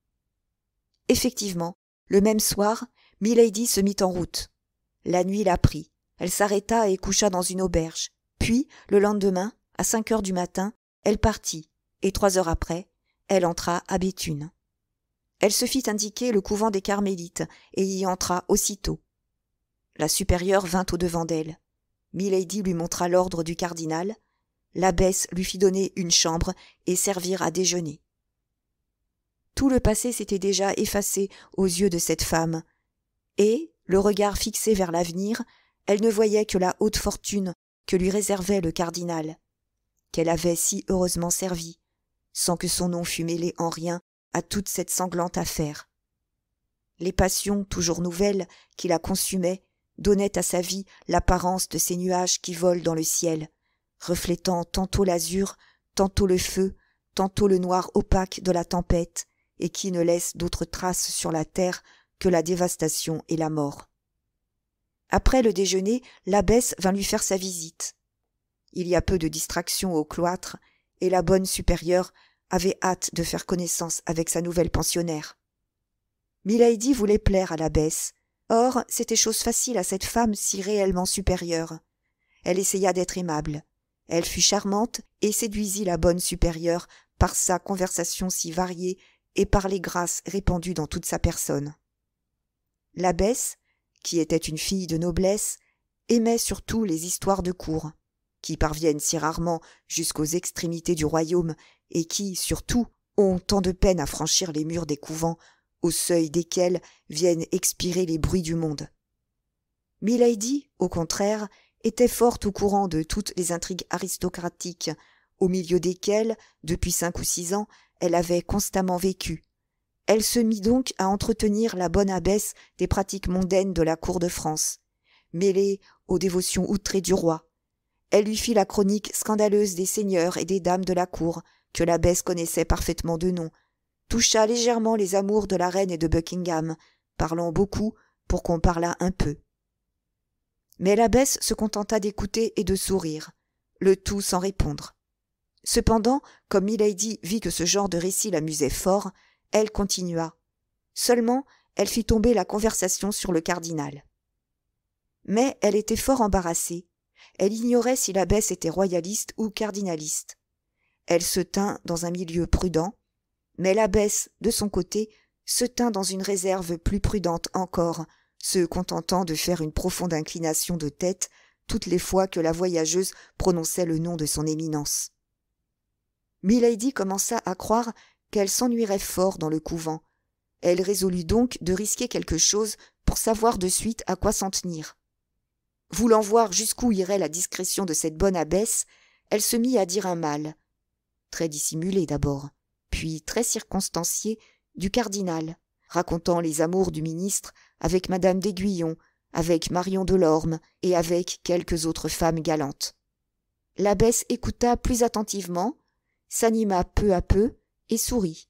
Effectivement, le même soir, Milady se mit en route. La nuit la prit. Elle s'arrêta et coucha dans une auberge. Puis, le lendemain, à cinq heures du matin, elle partit, et trois heures après, elle entra à Béthune. Elle se fit indiquer le couvent des Carmélites, et y entra aussitôt. La supérieure vint au devant d'elle. Milady lui montra l'ordre du cardinal, l'abbesse lui fit donner une chambre et servir à déjeuner. Tout le passé s'était déjà effacé aux yeux de cette femme, et, le regard fixé vers l'avenir, elle ne voyait que la haute fortune que lui réservait le cardinal qu'elle avait si heureusement servi, sans que son nom fût mêlé en rien à toute cette sanglante affaire les passions toujours nouvelles qui la consumaient donnaient à sa vie l'apparence de ces nuages qui volent dans le ciel reflétant tantôt l'azur tantôt le feu tantôt le noir opaque de la tempête et qui ne laissent d'autres traces sur la terre que la dévastation et la mort après le déjeuner, l'abbesse vint lui faire sa visite. Il y a peu de distractions au cloître, et la bonne supérieure avait hâte de faire connaissance avec sa nouvelle pensionnaire. Milady voulait plaire à l'abbesse. Or, c'était chose facile à cette femme si réellement supérieure. Elle essaya d'être aimable. Elle fut charmante et séduisit la bonne supérieure par sa conversation si variée et par les grâces répandues dans toute sa personne. L'abbesse, qui était une fille de noblesse, aimait surtout les histoires de cour, qui parviennent si rarement jusqu'aux extrémités du royaume et qui, surtout, ont tant de peine à franchir les murs des couvents, au seuil desquels viennent expirer les bruits du monde. Milady, au contraire, était forte au courant de toutes les intrigues aristocratiques, au milieu desquelles, depuis cinq ou six ans, elle avait constamment vécu, elle se mit donc à entretenir la bonne abbesse des pratiques mondaines de la cour de France, mêlée aux dévotions outrées du roi. Elle lui fit la chronique scandaleuse des seigneurs et des dames de la cour, que l'abbesse connaissait parfaitement de nom, toucha légèrement les amours de la reine et de Buckingham, parlant beaucoup pour qu'on parlât un peu. Mais l'abbesse se contenta d'écouter et de sourire, le tout sans répondre. Cependant, comme Milady vit que ce genre de récit l'amusait fort, elle continua. Seulement, elle fit tomber la conversation sur le cardinal. Mais elle était fort embarrassée. Elle ignorait si l'abbesse était royaliste ou cardinaliste. Elle se tint dans un milieu prudent, mais l'abbesse, de son côté, se tint dans une réserve plus prudente encore, se contentant de faire une profonde inclination de tête toutes les fois que la voyageuse prononçait le nom de son éminence. Milady commença à croire qu'elle s'ennuierait fort dans le couvent. Elle résolut donc de risquer quelque chose pour savoir de suite à quoi s'en tenir. Voulant voir jusqu'où irait la discrétion de cette bonne abbesse, elle se mit à dire un mal, très dissimulé d'abord, puis très circonstancié, du cardinal, racontant les amours du ministre avec madame d'Aiguillon, avec Marion Delorme et avec quelques autres femmes galantes. L'abbesse écouta plus attentivement, s'anima peu à peu, et sourit.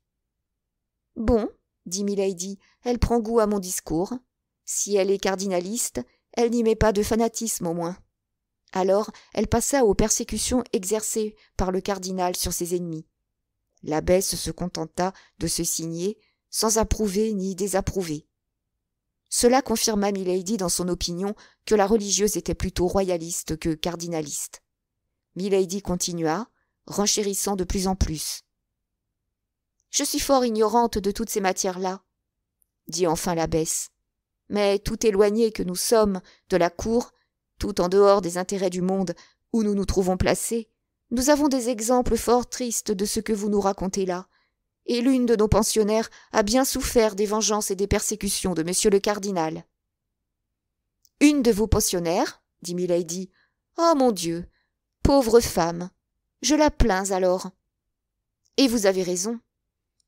Bon, dit Milady, elle prend goût à mon discours. Si elle est cardinaliste, elle n'y met pas de fanatisme au moins. Alors elle passa aux persécutions exercées par le cardinal sur ses ennemis. L'abbesse se contenta de se signer, sans approuver ni désapprouver. Cela confirma Milady dans son opinion que la religieuse était plutôt royaliste que cardinaliste. Milady continua, renchérissant de plus en plus. Je suis fort ignorante de toutes ces matières-là, dit enfin l'abbesse. Mais tout éloigné que nous sommes de la cour, tout en dehors des intérêts du monde où nous nous trouvons placés, nous avons des exemples fort tristes de ce que vous nous racontez là, et l'une de nos pensionnaires a bien souffert des vengeances et des persécutions de monsieur le cardinal. Une de vos pensionnaires dit Milady. Oh mon Dieu Pauvre femme Je la plains alors. Et vous avez raison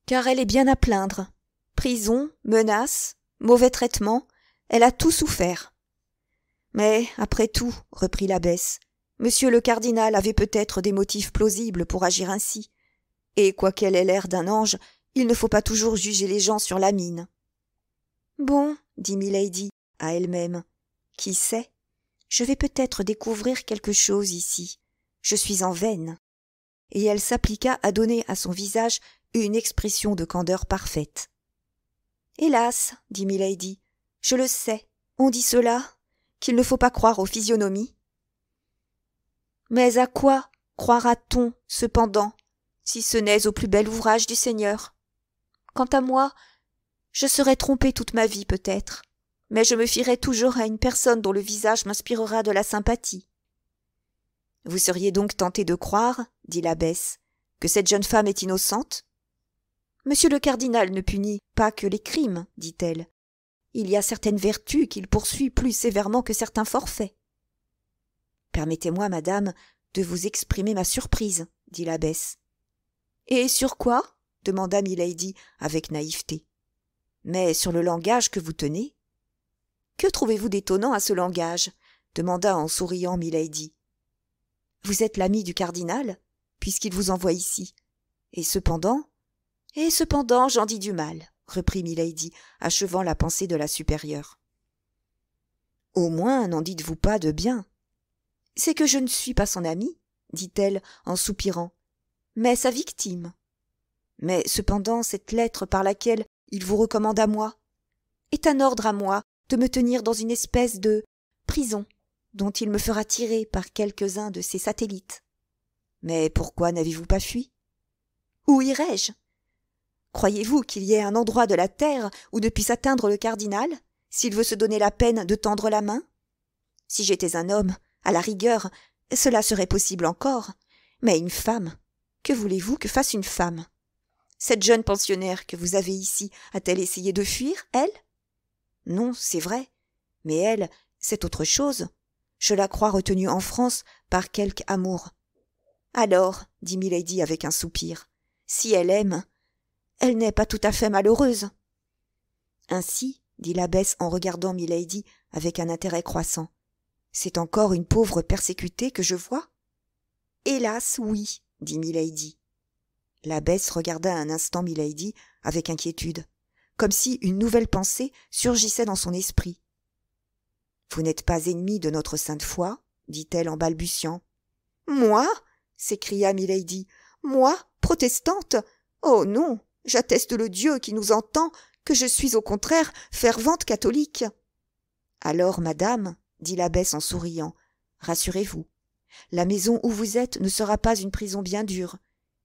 car elle est bien à plaindre. Prison, menaces, mauvais traitement, elle a tout souffert. Mais, après tout, reprit l'abbesse, monsieur le cardinal avait peut-être des motifs plausibles pour agir ainsi. Et quoiqu'elle ait l'air d'un ange, il ne faut pas toujours juger les gens sur la mine. Bon, dit Milady à elle-même, qui sait Je vais peut-être découvrir quelque chose ici. Je suis en veine. Et elle s'appliqua à donner à son visage une expression de candeur parfaite. Hélas, dit Milady, je le sais, on dit cela, qu'il ne faut pas croire aux physionomies. Mais à quoi croira-t-on, cependant, si ce n'est au plus bel ouvrage du Seigneur Quant à moi, je serai trompée toute ma vie peut-être, mais je me fierai toujours à une personne dont le visage m'inspirera de la sympathie. Vous seriez donc tenté de croire, dit l'abbesse, que cette jeune femme est innocente Monsieur le cardinal ne punit pas que les crimes, dit-elle. Il y a certaines vertus qu'il poursuit plus sévèrement que certains forfaits. Permettez-moi, madame, de vous exprimer ma surprise, dit l'abbesse. Et sur quoi demanda Milady avec naïveté. Mais sur le langage que vous tenez. Que trouvez-vous d'étonnant à ce langage demanda en souriant Milady. Vous êtes l'ami du cardinal, puisqu'il vous envoie ici. Et cependant, et cependant, j'en dis du mal, reprit Milady, achevant la pensée de la supérieure. Au moins, n'en dites-vous pas de bien. C'est que je ne suis pas son amie, dit-elle en soupirant, mais sa victime. Mais cependant, cette lettre par laquelle il vous recommande à moi est un ordre à moi de me tenir dans une espèce de prison dont il me fera tirer par quelques-uns de ses satellites. Mais pourquoi n'avez-vous pas fui Où irais-je Croyez-vous qu'il y ait un endroit de la terre où ne puisse atteindre le cardinal, s'il veut se donner la peine de tendre la main Si j'étais un homme, à la rigueur, cela serait possible encore. Mais une femme, que voulez-vous que fasse une femme Cette jeune pensionnaire que vous avez ici a-t-elle essayé de fuir, elle Non, c'est vrai. Mais elle, c'est autre chose. Je la crois retenue en France par quelque amour. Alors, dit Milady avec un soupir, si elle aime, elle n'est pas tout à fait malheureuse ainsi dit l'abbesse en regardant milady avec un intérêt croissant c'est encore une pauvre persécutée que je vois hélas oui dit milady l'abbesse regarda un instant milady avec inquiétude comme si une nouvelle pensée surgissait dans son esprit vous n'êtes pas ennemie de notre sainte foi dit-elle en balbutiant moi s'écria milady moi protestante oh non j'atteste le Dieu qui nous entend que je suis au contraire fervente catholique. Alors, madame, dit l'abbesse en souriant, rassurez-vous, la maison où vous êtes ne sera pas une prison bien dure,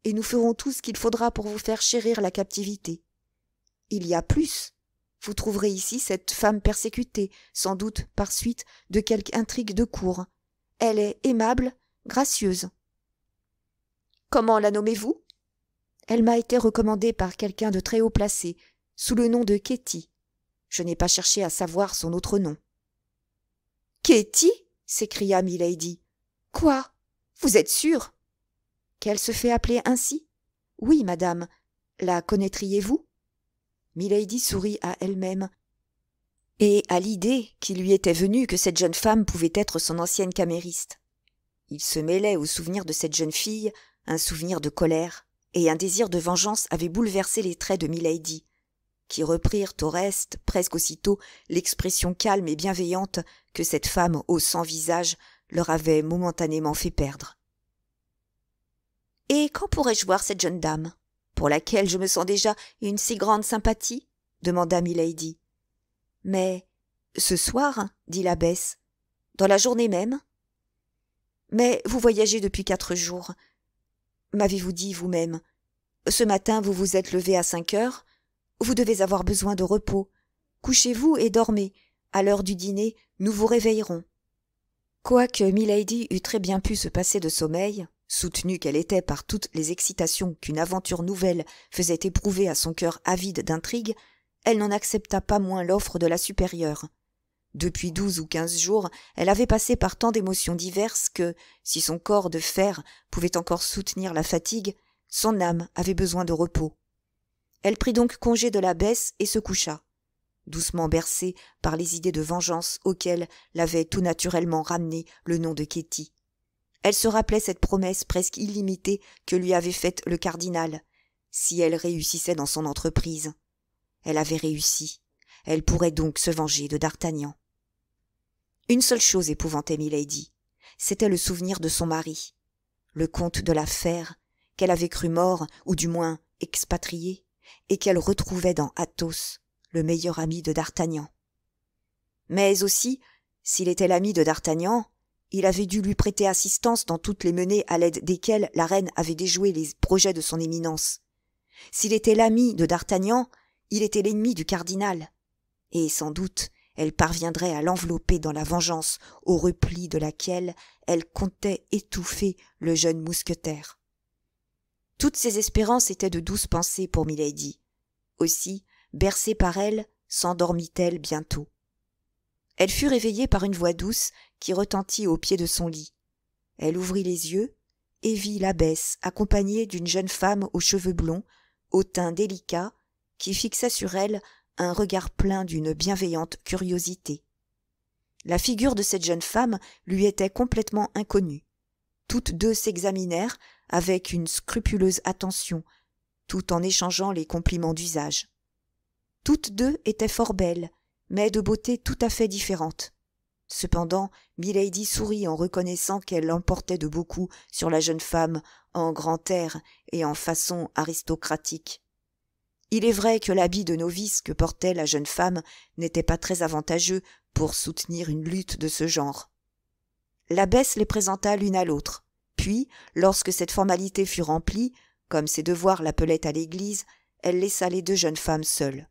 et nous ferons tout ce qu'il faudra pour vous faire chérir la captivité. Il y a plus. Vous trouverez ici cette femme persécutée, sans doute par suite de quelque intrigue de cour. Elle est aimable, gracieuse. Comment la nommez-vous elle m'a été recommandée par quelqu'un de très haut placé, sous le nom de Ketty. Je n'ai pas cherché à savoir son autre nom. Ketty s'écria Milady. Quoi Vous êtes sûre Qu'elle se fait appeler ainsi Oui, madame. La connaîtriez-vous Milady sourit à elle-même. Et à l'idée qui lui était venue que cette jeune femme pouvait être son ancienne camériste. Il se mêlait au souvenir de cette jeune fille un souvenir de colère et un désir de vengeance avait bouleversé les traits de Milady, qui reprirent au reste presque aussitôt l'expression calme et bienveillante que cette femme au cent visage leur avait momentanément fait perdre. Et quand pourrais-je voir cette jeune dame, pour laquelle je me sens déjà une si grande sympathie demanda Milady. Mais ce soir, dit l'abbesse, dans la journée même. Mais vous voyagez depuis quatre jours, m'avez-vous dit vous-même. Ce matin, vous vous êtes levé à cinq heures. Vous devez avoir besoin de repos. Couchez-vous et dormez. À l'heure du dîner, nous vous réveillerons. Quoique Milady eût très bien pu se passer de sommeil, soutenue qu'elle était par toutes les excitations qu'une aventure nouvelle faisait éprouver à son cœur avide d'intrigue, elle n'en accepta pas moins l'offre de la supérieure. Depuis douze ou quinze jours, elle avait passé par tant d'émotions diverses que, si son corps de fer pouvait encore soutenir la fatigue, son âme avait besoin de repos. Elle prit donc congé de la baisse et se coucha, doucement bercée par les idées de vengeance auxquelles l'avait tout naturellement ramené le nom de Ketty. Elle se rappelait cette promesse presque illimitée que lui avait faite le cardinal, si elle réussissait dans son entreprise. Elle avait réussi. Elle pourrait donc se venger de D'Artagnan. Une seule chose épouvantait Milady, c'était le souvenir de son mari, le comte de La Fère, qu'elle avait cru mort, ou du moins expatrié, et qu'elle retrouvait dans Athos, le meilleur ami de D'Artagnan. Mais aussi, s'il était l'ami de D'Artagnan, il avait dû lui prêter assistance dans toutes les menées à l'aide desquelles la reine avait déjoué les projets de son éminence. S'il était l'ami de D'Artagnan, il était l'ennemi du cardinal. Et sans doute, elle parviendrait à l'envelopper dans la vengeance au repli de laquelle elle comptait étouffer le jeune mousquetaire toutes ces espérances étaient de douces pensées pour milady aussi bercée par elle s'endormit elle bientôt elle fut réveillée par une voix douce qui retentit au pied de son lit elle ouvrit les yeux et vit l'abbesse accompagnée d'une jeune femme aux cheveux blonds au teint délicat qui fixa sur elle un regard plein d'une bienveillante curiosité. La figure de cette jeune femme lui était complètement inconnue. Toutes deux s'examinèrent avec une scrupuleuse attention, tout en échangeant les compliments d'usage. Toutes deux étaient fort belles, mais de beauté tout à fait différentes. Cependant, Milady sourit en reconnaissant qu'elle l'emportait de beaucoup sur la jeune femme en grand air et en façon aristocratique. Il est vrai que l'habit de novice que portait la jeune femme n'était pas très avantageux pour soutenir une lutte de ce genre. L'abbesse les présenta l'une à l'autre. Puis, lorsque cette formalité fut remplie, comme ses devoirs l'appelaient à l'église, elle laissa les deux jeunes femmes seules.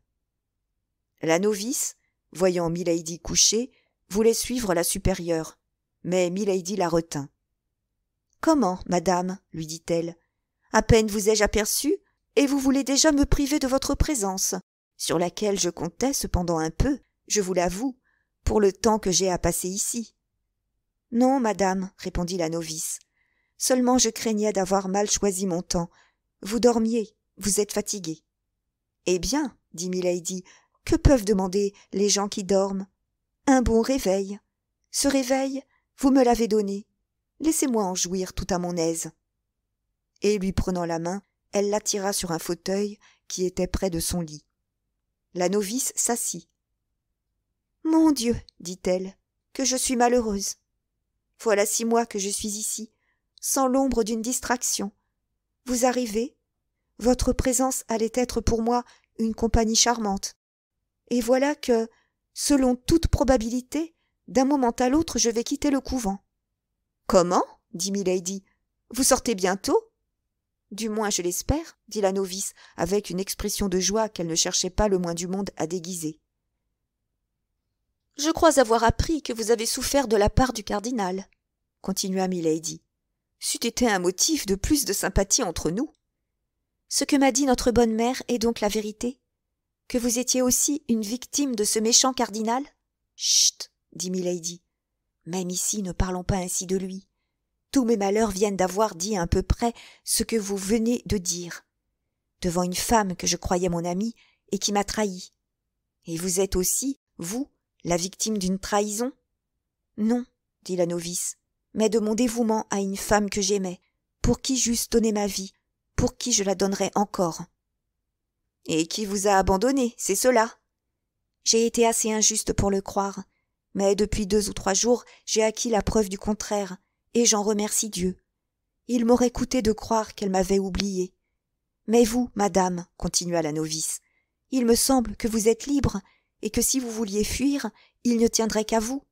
La novice, voyant Milady couchée, voulait suivre la supérieure, mais Milady la retint. Comment, madame lui dit-elle, à peine vous ai-je aperçue et vous voulez déjà me priver de votre présence, sur laquelle je comptais cependant un peu, je vous l'avoue, pour le temps que j'ai à passer ici. Non, madame, répondit la novice. Seulement je craignais d'avoir mal choisi mon temps. Vous dormiez, vous êtes fatiguée. Eh bien, dit Milady, que peuvent demander les gens qui dorment? Un bon réveil. Ce réveil, vous me l'avez donné. Laissez-moi en jouir tout à mon aise. Et lui prenant la main, elle l'attira sur un fauteuil qui était près de son lit. La novice s'assit. Mon Dieu, dit-elle, que je suis malheureuse. Voilà six mois que je suis ici, sans l'ombre d'une distraction. Vous arrivez Votre présence allait être pour moi une compagnie charmante. Et voilà que, selon toute probabilité, d'un moment à l'autre je vais quitter le couvent. Comment dit Milady. Vous sortez bientôt du moins je l'espère dit la novice avec une expression de joie qu'elle ne cherchait pas le moins du monde à déguiser je crois avoir appris que vous avez souffert de la part du cardinal continua milady c'eût été un motif de plus de sympathie entre nous ce que m'a dit notre bonne mère est donc la vérité que vous étiez aussi une victime de ce méchant cardinal chut dit milady même ici ne parlons pas ainsi de lui tous mes malheurs viennent d'avoir dit à peu près ce que vous venez de dire, devant une femme que je croyais mon amie et qui m'a trahi. Et vous êtes aussi, vous, la victime d'une trahison Non, dit la novice, mais de mon dévouement à une femme que j'aimais, pour qui j'eusse donné ma vie, pour qui je la donnerais encore. Et qui vous a abandonné, c'est cela J'ai été assez injuste pour le croire, mais depuis deux ou trois jours j'ai acquis la preuve du contraire, et j'en remercie Dieu. Il m'aurait coûté de croire qu'elle m'avait oublié. Mais vous, madame, continua la novice, il me semble que vous êtes libre, et que si vous vouliez fuir, il ne tiendrait qu'à vous.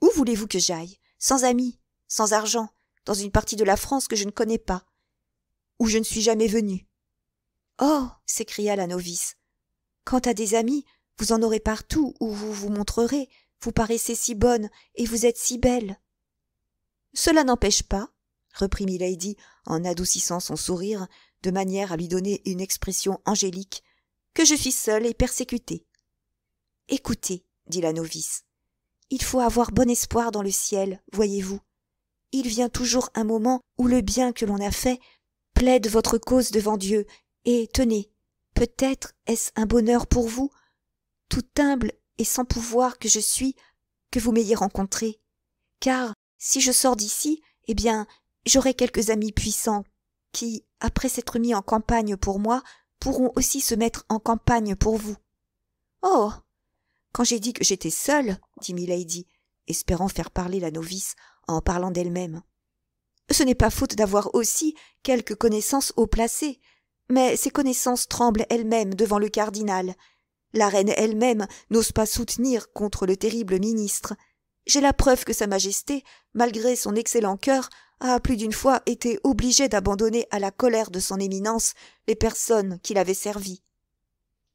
Où voulez-vous que j'aille Sans amis, sans argent, dans une partie de la France que je ne connais pas, où je ne suis jamais venue. Oh s'écria la novice. Quant à des amis, vous en aurez partout où vous vous montrerez, vous paraissez si bonne et vous êtes si belle. Cela n'empêche pas, reprit Milady en adoucissant son sourire, de manière à lui donner une expression angélique, que je suis seule et persécutée. Écoutez, dit la novice, il faut avoir bon espoir dans le ciel, voyez-vous. Il vient toujours un moment où le bien que l'on a fait plaide votre cause devant Dieu, et tenez, peut-être est-ce un bonheur pour vous, tout humble et sans pouvoir que je suis, que vous m'ayez rencontré, car si je sors d'ici, eh bien, j'aurai quelques amis puissants qui, après s'être mis en campagne pour moi, pourront aussi se mettre en campagne pour vous. Oh. Quand j'ai dit que j'étais seule, dit Milady, espérant faire parler la novice en parlant d'elle même. Ce n'est pas faute d'avoir aussi quelques connaissances haut placées, mais ces connaissances tremblent elles-mêmes devant le cardinal. La reine elle-même n'ose pas soutenir contre le terrible ministre, j'ai la preuve que Sa Majesté, malgré son excellent cœur, a plus d'une fois été obligée d'abandonner à la colère de son éminence les personnes qui avait servies.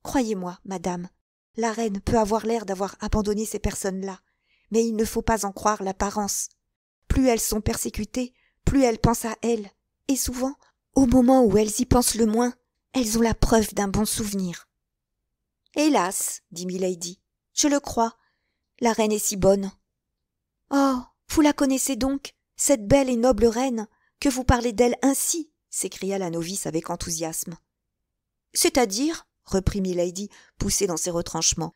Croyez-moi, madame, la reine peut avoir l'air d'avoir abandonné ces personnes-là, mais il ne faut pas en croire l'apparence. Plus elles sont persécutées, plus elles pensent à elles, et souvent, au moment où elles y pensent le moins, elles ont la preuve d'un bon souvenir. Hélas, dit Milady, je le crois, la reine est si bonne, Oh. Vous la connaissez donc, cette belle et noble reine, que vous parlez d'elle ainsi? s'écria la novice avec enthousiasme. C'est à dire, reprit Milady, poussée dans ses retranchements,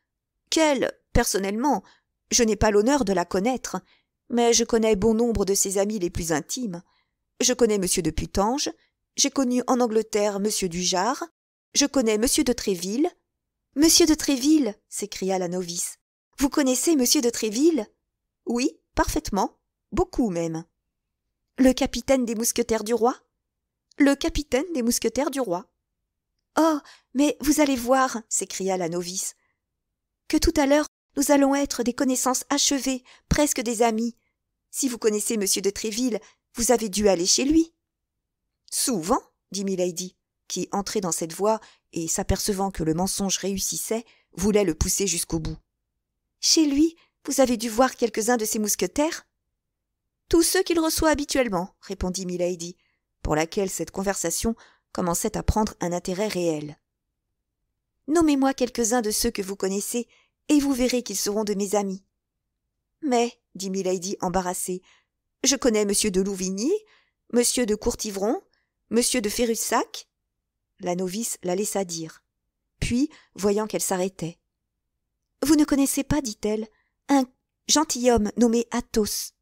qu'elle, personnellement, je n'ai pas l'honneur de la connaître, mais je connais bon nombre de ses amis les plus intimes. Je connais monsieur de Putange, j'ai connu en Angleterre monsieur Dujard, je connais monsieur de Tréville. Monsieur de Tréville. s'écria la novice. Vous connaissez monsieur de Tréville? Oui, Parfaitement. Beaucoup même. Le capitaine des mousquetaires du roi Le capitaine des mousquetaires du roi. Oh. Mais vous allez voir. s'écria la novice. Que tout à l'heure nous allons être des connaissances achevées, presque des amis. Si vous connaissez monsieur de Tréville, vous avez dû aller chez lui. Souvent, dit Milady, qui, entrée dans cette voie et s'apercevant que le mensonge réussissait, voulait le pousser jusqu'au bout. Chez lui, vous avez dû voir quelques-uns de ces mousquetaires Tous ceux qu'il reçoit habituellement, répondit Milady, pour laquelle cette conversation commençait à prendre un intérêt réel. Nommez-moi quelques-uns de ceux que vous connaissez, et vous verrez qu'ils seront de mes amis. Mais, dit Milady embarrassée, je connais monsieur de Louvigny, monsieur de Courtivron, monsieur de Ferrussac. La novice la laissa dire. Puis, voyant qu'elle s'arrêtait. Vous ne connaissez pas, dit-elle, un gentilhomme nommé Athos.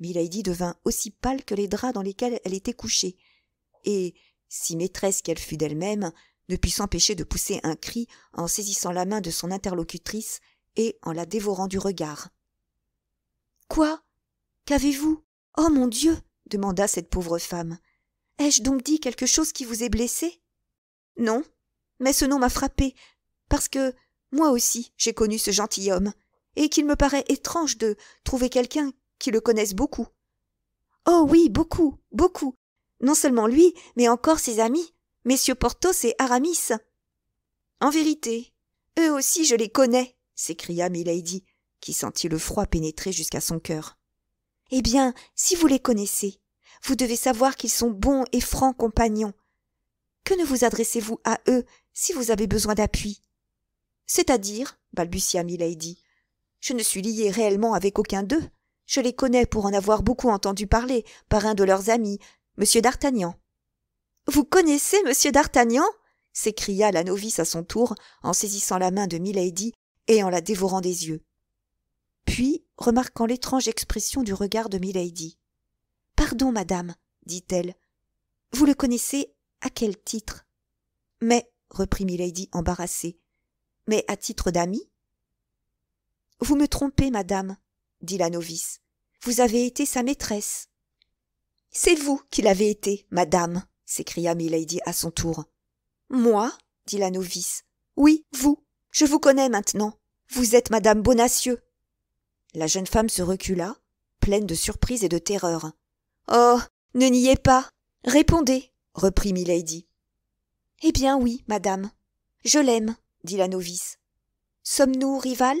Milady devint aussi pâle que les draps dans lesquels elle était couchée, et, si maîtresse qu'elle fût d'elle-même, ne put s'empêcher de pousser un cri en saisissant la main de son interlocutrice et en la dévorant du regard. Quoi Qu'avez-vous Oh mon Dieu demanda cette pauvre femme. Ai-je donc dit quelque chose qui vous ait blessé Non, mais ce nom m'a frappée, parce que moi aussi j'ai connu ce gentilhomme, et qu'il me paraît étrange de trouver quelqu'un qui le connaisse beaucoup. Oh oui, beaucoup, beaucoup. Non seulement lui, mais encore ses amis, messieurs Porthos et Aramis. En vérité, eux aussi je les connais, s'écria Milady, qui sentit le froid pénétrer jusqu'à son cœur. Eh bien, si vous les connaissez, vous devez savoir qu'ils sont bons et francs compagnons. Que ne vous adressez-vous à eux si vous avez besoin d'appui C'est-à-dire, balbutia Milady, je ne suis lié réellement avec aucun d'eux. Je les connais pour en avoir beaucoup entendu parler par un de leurs amis, M. d'Artagnan. Vous connaissez M. d'Artagnan s'écria la novice à son tour en saisissant la main de Milady et en la dévorant des yeux. Puis, remarquant l'étrange expression du regard de Milady. Pardon, madame, dit-elle. Vous le connaissez à quel titre Mais, reprit Milady embarrassée, mais à titre d'ami vous me trompez madame dit la novice vous avez été sa maîtresse c'est vous qui l'avez été madame s'écria milady à son tour moi dit la novice oui vous je vous connais maintenant vous êtes madame bonacieux la jeune femme se recula pleine de surprise et de terreur oh ne niez pas répondez reprit milady eh bien oui madame je l'aime dit la novice sommes-nous rivales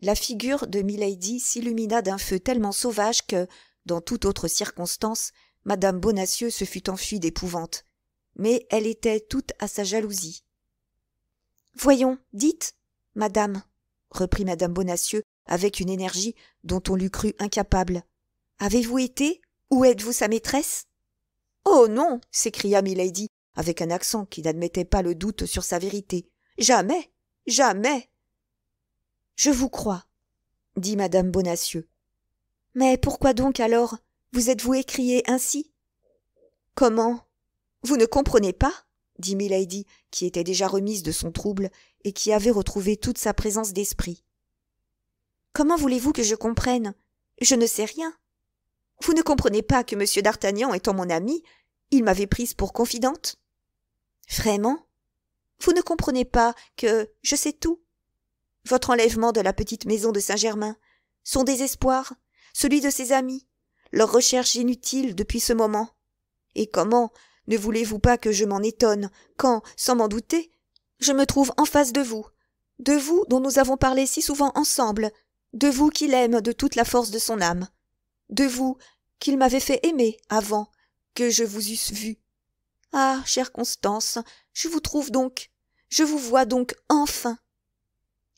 la figure de Milady s'illumina d'un feu tellement sauvage que, dans toute autre circonstance, madame Bonacieux se fût enfuie d'épouvante. Mais elle était toute à sa jalousie. Voyons, dites, madame, reprit madame Bonacieux avec une énergie dont on l'eût cru incapable. Avez-vous été ou êtes-vous sa maîtresse Oh non s'écria Milady avec un accent qui n'admettait pas le doute sur sa vérité. Jamais, jamais je vous crois, dit madame Bonacieux. Mais pourquoi donc alors vous êtes-vous écriée ainsi Comment Vous ne comprenez pas dit Milady, qui était déjà remise de son trouble et qui avait retrouvé toute sa présence d'esprit. Comment voulez-vous que je comprenne Je ne sais rien. Vous ne comprenez pas que monsieur d'Artagnan étant mon ami, il m'avait prise pour confidente Vraiment Vous ne comprenez pas que je sais tout votre enlèvement de la petite maison de Saint-Germain, son désespoir, celui de ses amis, leurs recherches inutiles depuis ce moment. Et comment ne voulez-vous pas que je m'en étonne quand, sans m'en douter, je me trouve en face de vous, de vous dont nous avons parlé si souvent ensemble, de vous qu'il aime de toute la force de son âme, de vous qu'il m'avait fait aimer avant que je vous eusse vu. Ah, chère Constance, je vous trouve donc, je vous vois donc enfin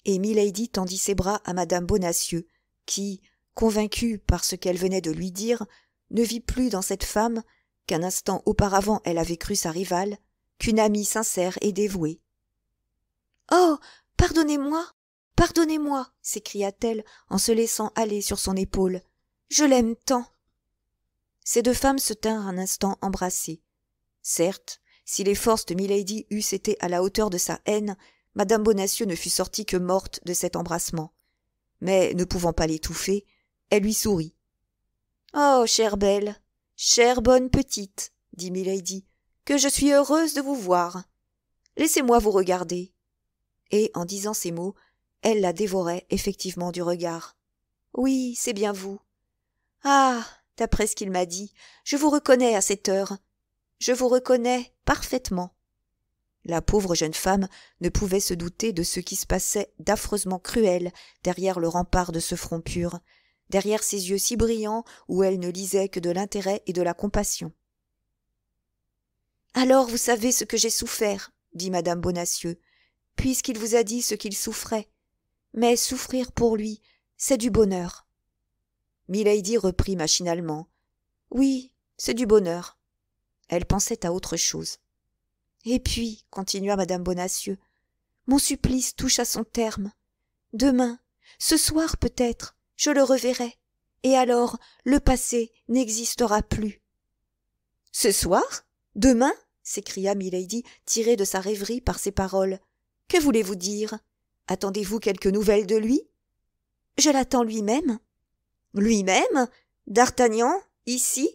et milady tendit ses bras à madame bonacieux qui convaincue par ce qu'elle venait de lui dire ne vit plus dans cette femme qu'un instant auparavant elle avait cru sa rivale qu'une amie sincère et dévouée oh pardonnez-moi pardonnez-moi s'écria-t-elle en se laissant aller sur son épaule je l'aime tant ces deux femmes se tinrent un instant embrassées certes si les forces de milady eussent été à la hauteur de sa haine Madame Bonacieux ne fut sortie que morte de cet embrassement. Mais, ne pouvant pas l'étouffer, elle lui sourit. Oh, chère belle, chère bonne petite, dit Milady, que je suis heureuse de vous voir. Laissez-moi vous regarder. Et, en disant ces mots, elle la dévorait effectivement du regard. Oui, c'est bien vous. Ah, d'après ce qu'il m'a dit, je vous reconnais à cette heure. Je vous reconnais parfaitement. La pauvre jeune femme ne pouvait se douter de ce qui se passait d'affreusement cruel derrière le rempart de ce front pur, derrière ces yeux si brillants où elle ne lisait que de l'intérêt et de la compassion. Alors vous savez ce que j'ai souffert, dit madame Bonacieux, puisqu'il vous a dit ce qu'il souffrait. Mais souffrir pour lui, c'est du bonheur. Milady reprit machinalement. Oui, c'est du bonheur. Elle pensait à autre chose et puis continua mme bonacieux mon supplice touche à son terme demain ce soir peut-être je le reverrai et alors le passé n'existera plus ce soir demain s'écria milady tirée de sa rêverie par ces paroles que voulez-vous dire attendez-vous quelque nouvelle de lui je l'attends lui-même lui-même d'artagnan ici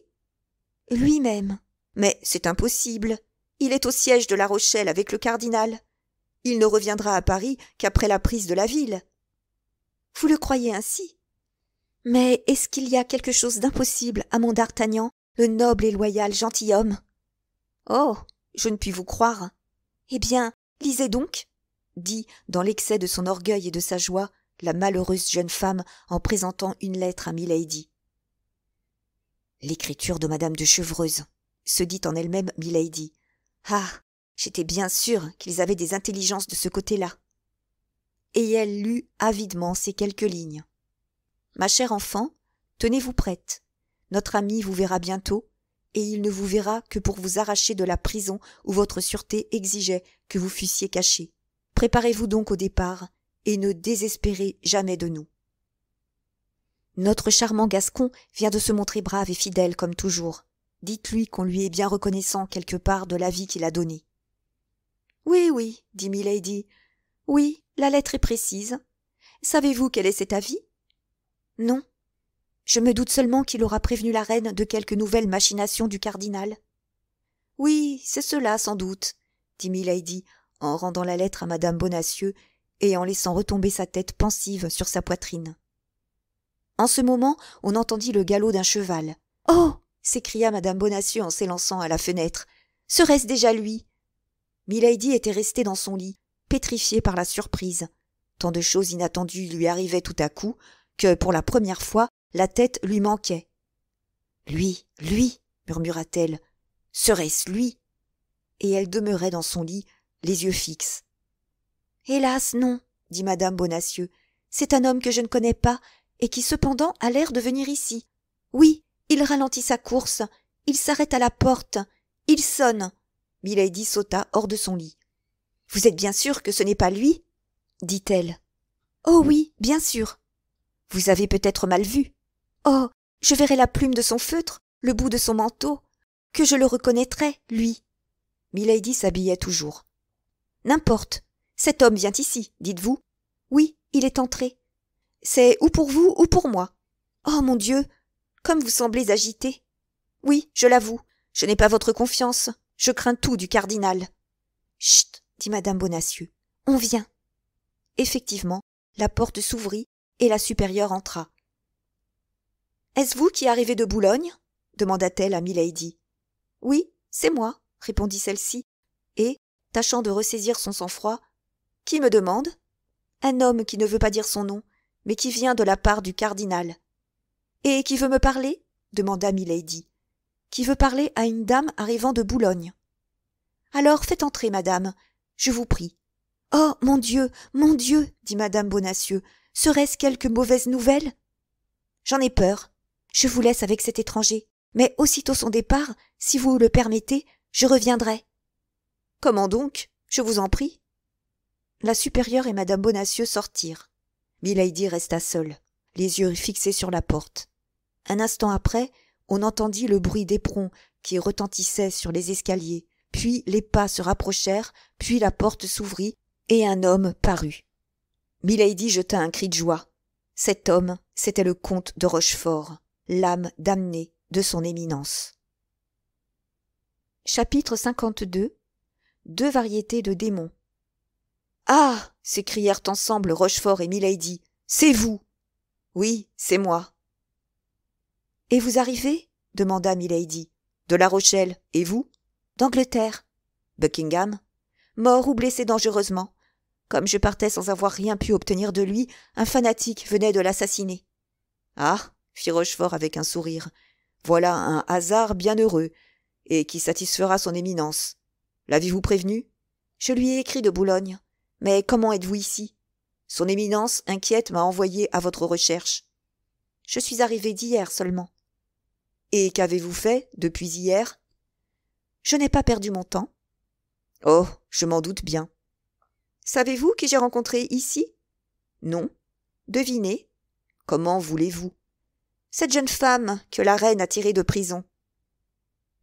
lui-même mais c'est impossible il est au siège de La Rochelle avec le cardinal. Il ne reviendra à Paris qu'après la prise de la ville. Vous le croyez ainsi Mais est-ce qu'il y a quelque chose d'impossible à mon d'Artagnan, le noble et loyal gentilhomme Oh je ne puis vous croire. Eh bien, lisez donc dit, dans l'excès de son orgueil et de sa joie, la malheureuse jeune femme en présentant une lettre à Milady. L'écriture de madame de Chevreuse, se dit en elle-même Milady, ah. J'étais bien sûr qu'ils avaient des intelligences de ce côté-là. Et elle lut avidement ces quelques lignes. Ma chère enfant, tenez-vous prête. Notre ami vous verra bientôt, et il ne vous verra que pour vous arracher de la prison où votre sûreté exigeait que vous fussiez cachée. Préparez-vous donc au départ, et ne désespérez jamais de nous. Notre charmant Gascon vient de se montrer brave et fidèle comme toujours. Dites-lui qu'on lui est bien reconnaissant quelque part de l'avis qu'il a donné. »« Oui, oui, dit Milady. Oui, la lettre est précise. Savez-vous quel est cet avis Non. Je me doute seulement qu'il aura prévenu la reine de quelque nouvelle machination du cardinal. Oui, c'est cela, sans doute, dit Milady, en rendant la lettre à madame Bonacieux et en laissant retomber sa tête pensive sur sa poitrine. En ce moment, on entendit le galop d'un cheval. Oh s'écria madame Bonacieux en s'élançant à la fenêtre. Serait-ce déjà lui Milady était restée dans son lit, pétrifiée par la surprise. Tant de choses inattendues lui arrivaient tout à coup que, pour la première fois, la tête lui manquait. Lui, lui, murmura-t-elle, serait-ce lui Et elle demeurait dans son lit, les yeux fixes. Hélas, non, dit madame Bonacieux. C'est un homme que je ne connais pas et qui cependant a l'air de venir ici. Oui, il ralentit sa course, il s'arrête à la porte, il sonne. Milady sauta hors de son lit. Vous êtes bien sûr que ce n'est pas lui dit-elle. Oh oui, bien sûr. Vous avez peut-être mal vu. Oh, je verrai la plume de son feutre, le bout de son manteau, que je le reconnaîtrai, lui. Milady s'habillait toujours. N'importe. Cet homme vient ici, dites-vous. Oui, il est entré. C'est ou pour vous ou pour moi. Oh mon Dieu, comme vous semblez agité. Oui, je l'avoue, je n'ai pas votre confiance. Je crains tout du cardinal. Chut, dit madame Bonacieux. On vient. Effectivement, la porte s'ouvrit et la supérieure entra. Est-ce vous qui arrivez de Boulogne demanda-t-elle à Milady. Oui, c'est moi, répondit celle-ci, et, tâchant de ressaisir son sang-froid, qui me demande Un homme qui ne veut pas dire son nom, mais qui vient de la part du cardinal. Et qui veut me parler demanda Milady. Qui veut parler à une dame arrivant de Boulogne. Alors faites entrer, madame, je vous prie. Oh. Mon Dieu. Mon Dieu. dit madame Bonacieux. Serait ce quelque mauvaise nouvelle? J'en ai peur. Je vous laisse avec cet étranger. Mais aussitôt son départ, si vous le permettez, je reviendrai. Comment donc? Je vous en prie. La supérieure et madame Bonacieux sortirent. Milady resta seule, les yeux fixés sur la porte un instant après on entendit le bruit d'éperons qui retentissait sur les escaliers puis les pas se rapprochèrent puis la porte s'ouvrit et un homme parut milady jeta un cri de joie cet homme c'était le comte de rochefort l'âme damnée de son éminence chapitre deux variétés de démons ah s'écrièrent ensemble rochefort et milady c'est vous oui c'est moi et vous arrivez demanda Milady. De La Rochelle. Et vous D'Angleterre. Buckingham Mort ou blessé dangereusement. Comme je partais sans avoir rien pu obtenir de lui, un fanatique venait de l'assassiner. Ah fit Rochefort avec un sourire. Voilà un hasard bien heureux, et qui satisfera son éminence. L'avez-vous prévenu Je lui ai écrit de Boulogne. Mais comment êtes-vous ici Son éminence, inquiète, m'a envoyé à votre recherche. Je suis arrivé d'hier seulement. Et qu'avez-vous fait depuis hier Je n'ai pas perdu mon temps. Oh, je m'en doute bien. Savez-vous qui j'ai rencontré ici Non. Devinez. Comment voulez-vous Cette jeune femme que la reine a tirée de prison.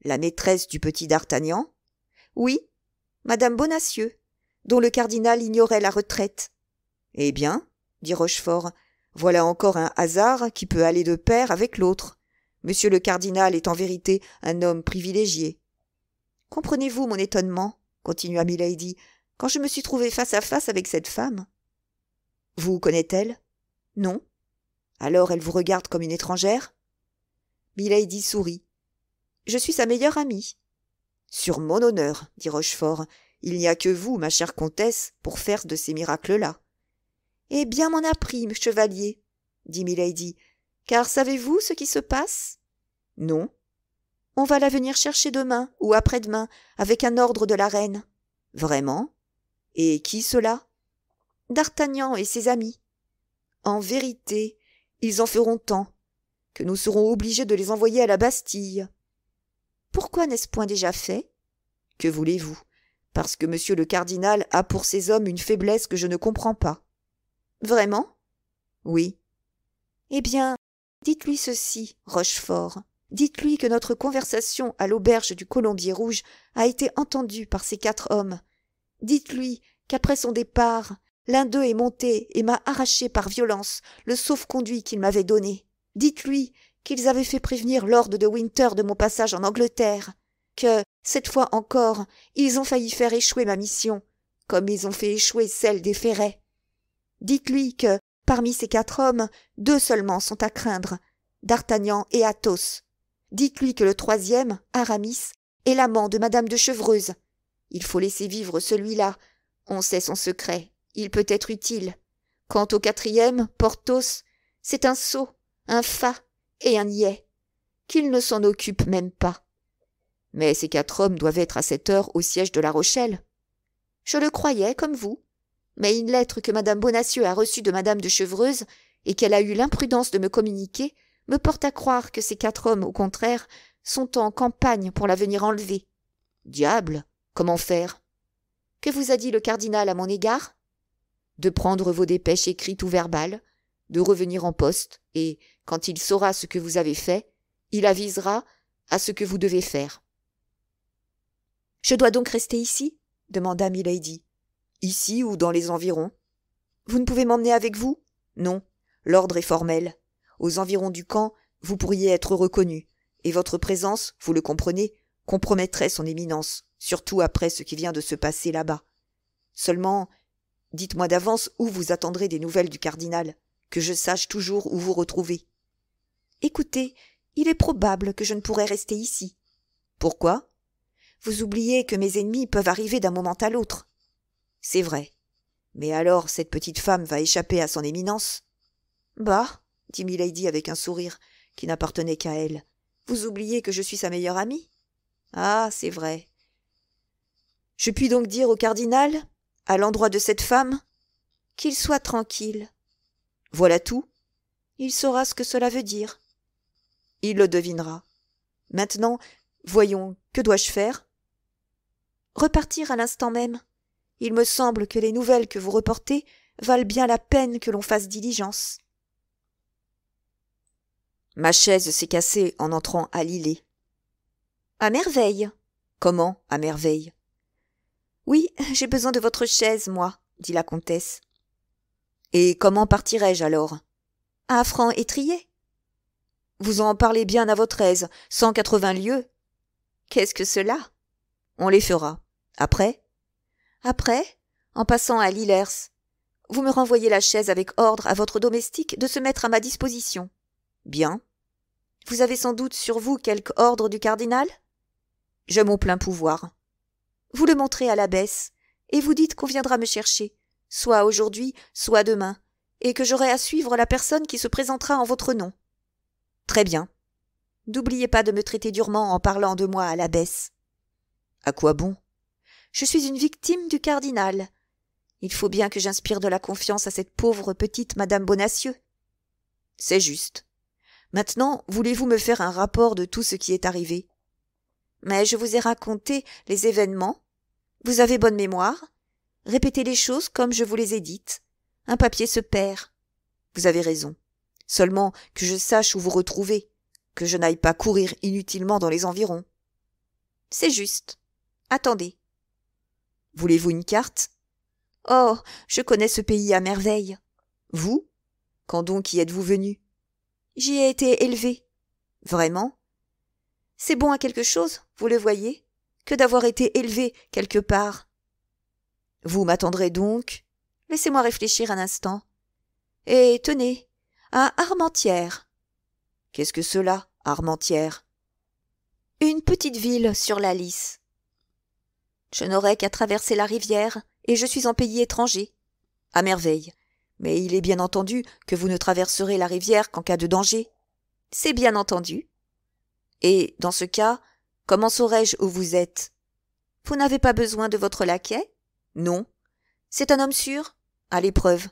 La maîtresse du petit d'Artagnan Oui, Madame Bonacieux, dont le cardinal ignorait la retraite. Eh bien, dit Rochefort, voilà encore un hasard qui peut aller de pair avec l'autre. Monsieur le cardinal est en vérité un homme privilégié. Comprenez-vous mon étonnement continua Milady, quand je me suis trouvée face à face avec cette femme. Vous connaît-elle Non. Alors elle vous regarde comme une étrangère Milady sourit. Je suis sa meilleure amie. Sur mon honneur, dit Rochefort, il n'y a que vous, ma chère comtesse, pour faire de ces miracles-là. Eh bien m'en a pris, chevalier, dit Milady, car savez-vous ce qui se passe Non. On va la venir chercher demain ou après-demain avec un ordre de la reine. Vraiment Et qui cela D'Artagnan et ses amis. En vérité, ils en feront tant que nous serons obligés de les envoyer à la Bastille. Pourquoi n'est-ce point déjà fait Que voulez-vous Parce que monsieur le cardinal a pour ses hommes une faiblesse que je ne comprends pas. Vraiment Oui. Eh bien, Dites-lui ceci, Rochefort. Dites-lui que notre conversation à l'auberge du Colombier Rouge a été entendue par ces quatre hommes. Dites-lui qu'après son départ, l'un d'eux est monté et m'a arraché par violence le sauf-conduit qu'il m'avait donné. Dites-lui qu'ils avaient fait prévenir Lord de Winter de mon passage en Angleterre, que, cette fois encore, ils ont failli faire échouer ma mission, comme ils ont fait échouer celle des Ferrets. Dites-lui que, Parmi ces quatre hommes, deux seulement sont à craindre, D'Artagnan et Athos. Dites-lui que le troisième, Aramis, est l'amant de Madame de Chevreuse. Il faut laisser vivre celui-là. On sait son secret. Il peut être utile. Quant au quatrième, Porthos, c'est un sot, un fat et un niais. Qu'il ne s'en occupe même pas. Mais ces quatre hommes doivent être à cette heure au siège de La Rochelle. Je le croyais comme vous, mais une lettre que madame Bonacieux a reçue de madame de Chevreuse et qu'elle a eu l'imprudence de me communiquer me porte à croire que ces quatre hommes, au contraire, sont en campagne pour la venir enlever. Diable Comment faire Que vous a dit le cardinal à mon égard De prendre vos dépêches écrites ou verbales, de revenir en poste, et, quand il saura ce que vous avez fait, il avisera à ce que vous devez faire. Je dois donc rester ici demanda Milady. Ici ou dans les environs Vous ne pouvez m'emmener avec vous Non, l'ordre est formel. Aux environs du camp, vous pourriez être reconnu, et votre présence, vous le comprenez, compromettrait son éminence, surtout après ce qui vient de se passer là-bas. Seulement, dites-moi d'avance où vous attendrez des nouvelles du cardinal, que je sache toujours où vous retrouver. Écoutez, il est probable que je ne pourrai rester ici. Pourquoi Vous oubliez que mes ennemis peuvent arriver d'un moment à l'autre. C'est vrai. Mais alors cette petite femme va échapper à son éminence Bah, dit Milady avec un sourire qui n'appartenait qu'à elle. Vous oubliez que je suis sa meilleure amie Ah, c'est vrai. Je puis donc dire au cardinal, à l'endroit de cette femme, qu'il soit tranquille. Voilà tout. Il saura ce que cela veut dire. Il le devinera. Maintenant, voyons, que dois-je faire Repartir à l'instant même il me semble que les nouvelles que vous reportez valent bien la peine que l'on fasse diligence ma chaise s'est cassée en entrant à l'îlet à merveille comment à merveille oui j'ai besoin de votre chaise moi dit la comtesse et comment partirai-je alors À franc étrier vous en parlez bien à votre aise cent quatre vingt lieues qu'est-ce que cela on les fera après après, en passant à Lillers, vous me renvoyez la chaise avec ordre à votre domestique de se mettre à ma disposition. Bien. Vous avez sans doute sur vous quelque ordre du cardinal? J'ai mon plein pouvoir. Vous le montrez à l'abbesse, et vous dites qu'on viendra me chercher, soit aujourd'hui, soit demain, et que j'aurai à suivre la personne qui se présentera en votre nom. Très bien. N'oubliez pas de me traiter durement en parlant de moi à l'abbesse. À quoi bon? je suis une victime du cardinal. Il faut bien que j'inspire de la confiance à cette pauvre petite madame Bonacieux. C'est juste. Maintenant, voulez-vous me faire un rapport de tout ce qui est arrivé Mais je vous ai raconté les événements. Vous avez bonne mémoire. Répétez les choses comme je vous les ai dites. Un papier se perd. Vous avez raison. Seulement que je sache où vous retrouver, que je n'aille pas courir inutilement dans les environs. C'est juste. Attendez. Voulez-vous une carte Oh, je connais ce pays à merveille. Vous Quand donc y êtes-vous venu J'y ai été élevé. Vraiment C'est bon à quelque chose, vous le voyez, que d'avoir été élevé quelque part. Vous m'attendrez donc Laissez-moi réfléchir un instant. Et tenez, à Armentières. Qu'est-ce que cela, Armentières Une petite ville sur la Lys. Je n'aurai qu'à traverser la rivière, et je suis en pays étranger. À merveille. Mais il est bien entendu que vous ne traverserez la rivière qu'en cas de danger. C'est bien entendu. Et, dans ce cas, comment saurais-je où vous êtes Vous n'avez pas besoin de votre laquais Non. C'est un homme sûr À l'épreuve.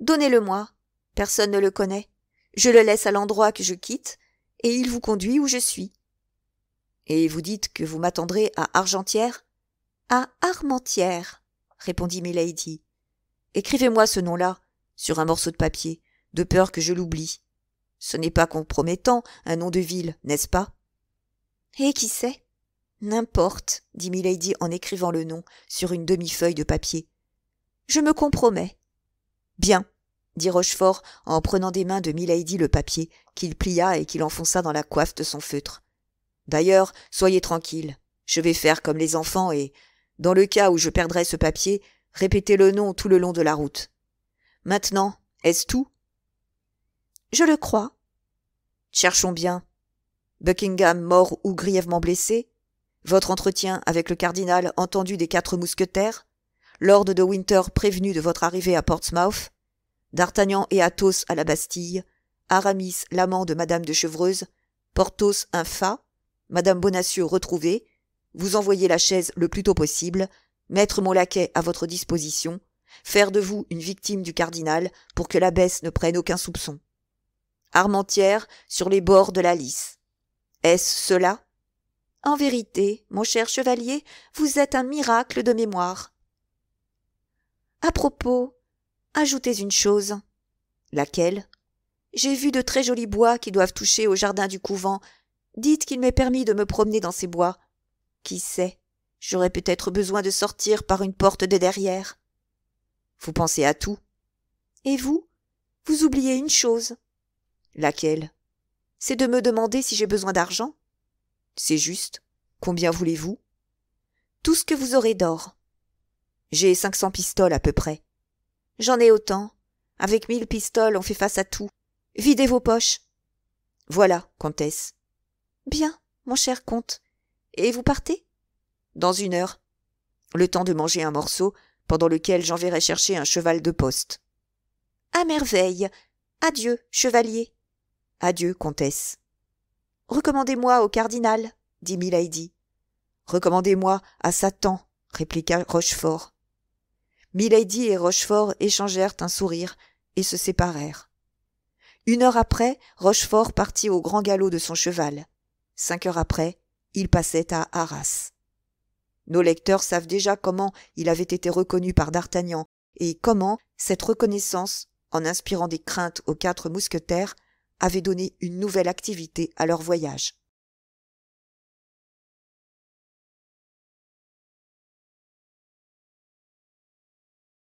Donnez-le-moi. Personne ne le connaît. Je le laisse à l'endroit que je quitte, et il vous conduit où je suis. Et vous dites que vous m'attendrez à Argentière à Armentières, répondit Milady. Écrivez-moi ce nom-là sur un morceau de papier, de peur que je l'oublie. Ce n'est pas compromettant, un nom de ville, n'est-ce pas Et eh, qui sait N'importe, dit Milady en écrivant le nom sur une demi-feuille de papier. Je me compromets. Bien, dit Rochefort en prenant des mains de Milady le papier, qu'il plia et qu'il enfonça dans la coiffe de son feutre. D'ailleurs, soyez tranquille. Je vais faire comme les enfants et dans le cas où je perdrais ce papier, répétez le nom tout le long de la route. Maintenant, est-ce tout Je le crois. Cherchons bien. Buckingham mort ou grièvement blessé Votre entretien avec le cardinal entendu des quatre mousquetaires Lord de Winter prévenu de votre arrivée à Portsmouth D'Artagnan et Athos à la Bastille Aramis l'amant de Madame de Chevreuse Porthos un fa Madame Bonacieux retrouvée vous envoyer la chaise le plus tôt possible, mettre mon laquais à votre disposition, faire de vous une victime du cardinal pour que l'abbesse ne prenne aucun soupçon. Armentières sur les bords de la Lys. Est-ce cela En vérité, mon cher chevalier, vous êtes un miracle de mémoire. À propos, ajoutez une chose. Laquelle J'ai vu de très jolis bois qui doivent toucher au jardin du couvent. Dites qu'il m'est permis de me promener dans ces bois. Qui sait J'aurais peut-être besoin de sortir par une porte de derrière. Vous pensez à tout. Et vous Vous oubliez une chose. Laquelle C'est de me demander si j'ai besoin d'argent. C'est juste. Combien voulez-vous Tout ce que vous aurez d'or. J'ai cinq cents pistoles à peu près. J'en ai autant. Avec mille pistoles, on fait face à tout. Videz vos poches. Voilà, comtesse. Bien, mon cher comte. Et vous partez Dans une heure. Le temps de manger un morceau, pendant lequel j'enverrai chercher un cheval de poste. À merveille. Adieu, chevalier. Adieu, comtesse. Recommandez-moi au cardinal, dit Milady. Recommandez-moi à Satan, répliqua Rochefort. Milady et Rochefort échangèrent un sourire et se séparèrent. Une heure après, Rochefort partit au grand galop de son cheval. Cinq heures après, il passait à Arras. Nos lecteurs savent déjà comment il avait été reconnu par D'Artagnan et comment cette reconnaissance, en inspirant des craintes aux quatre mousquetaires, avait donné une nouvelle activité à leur voyage.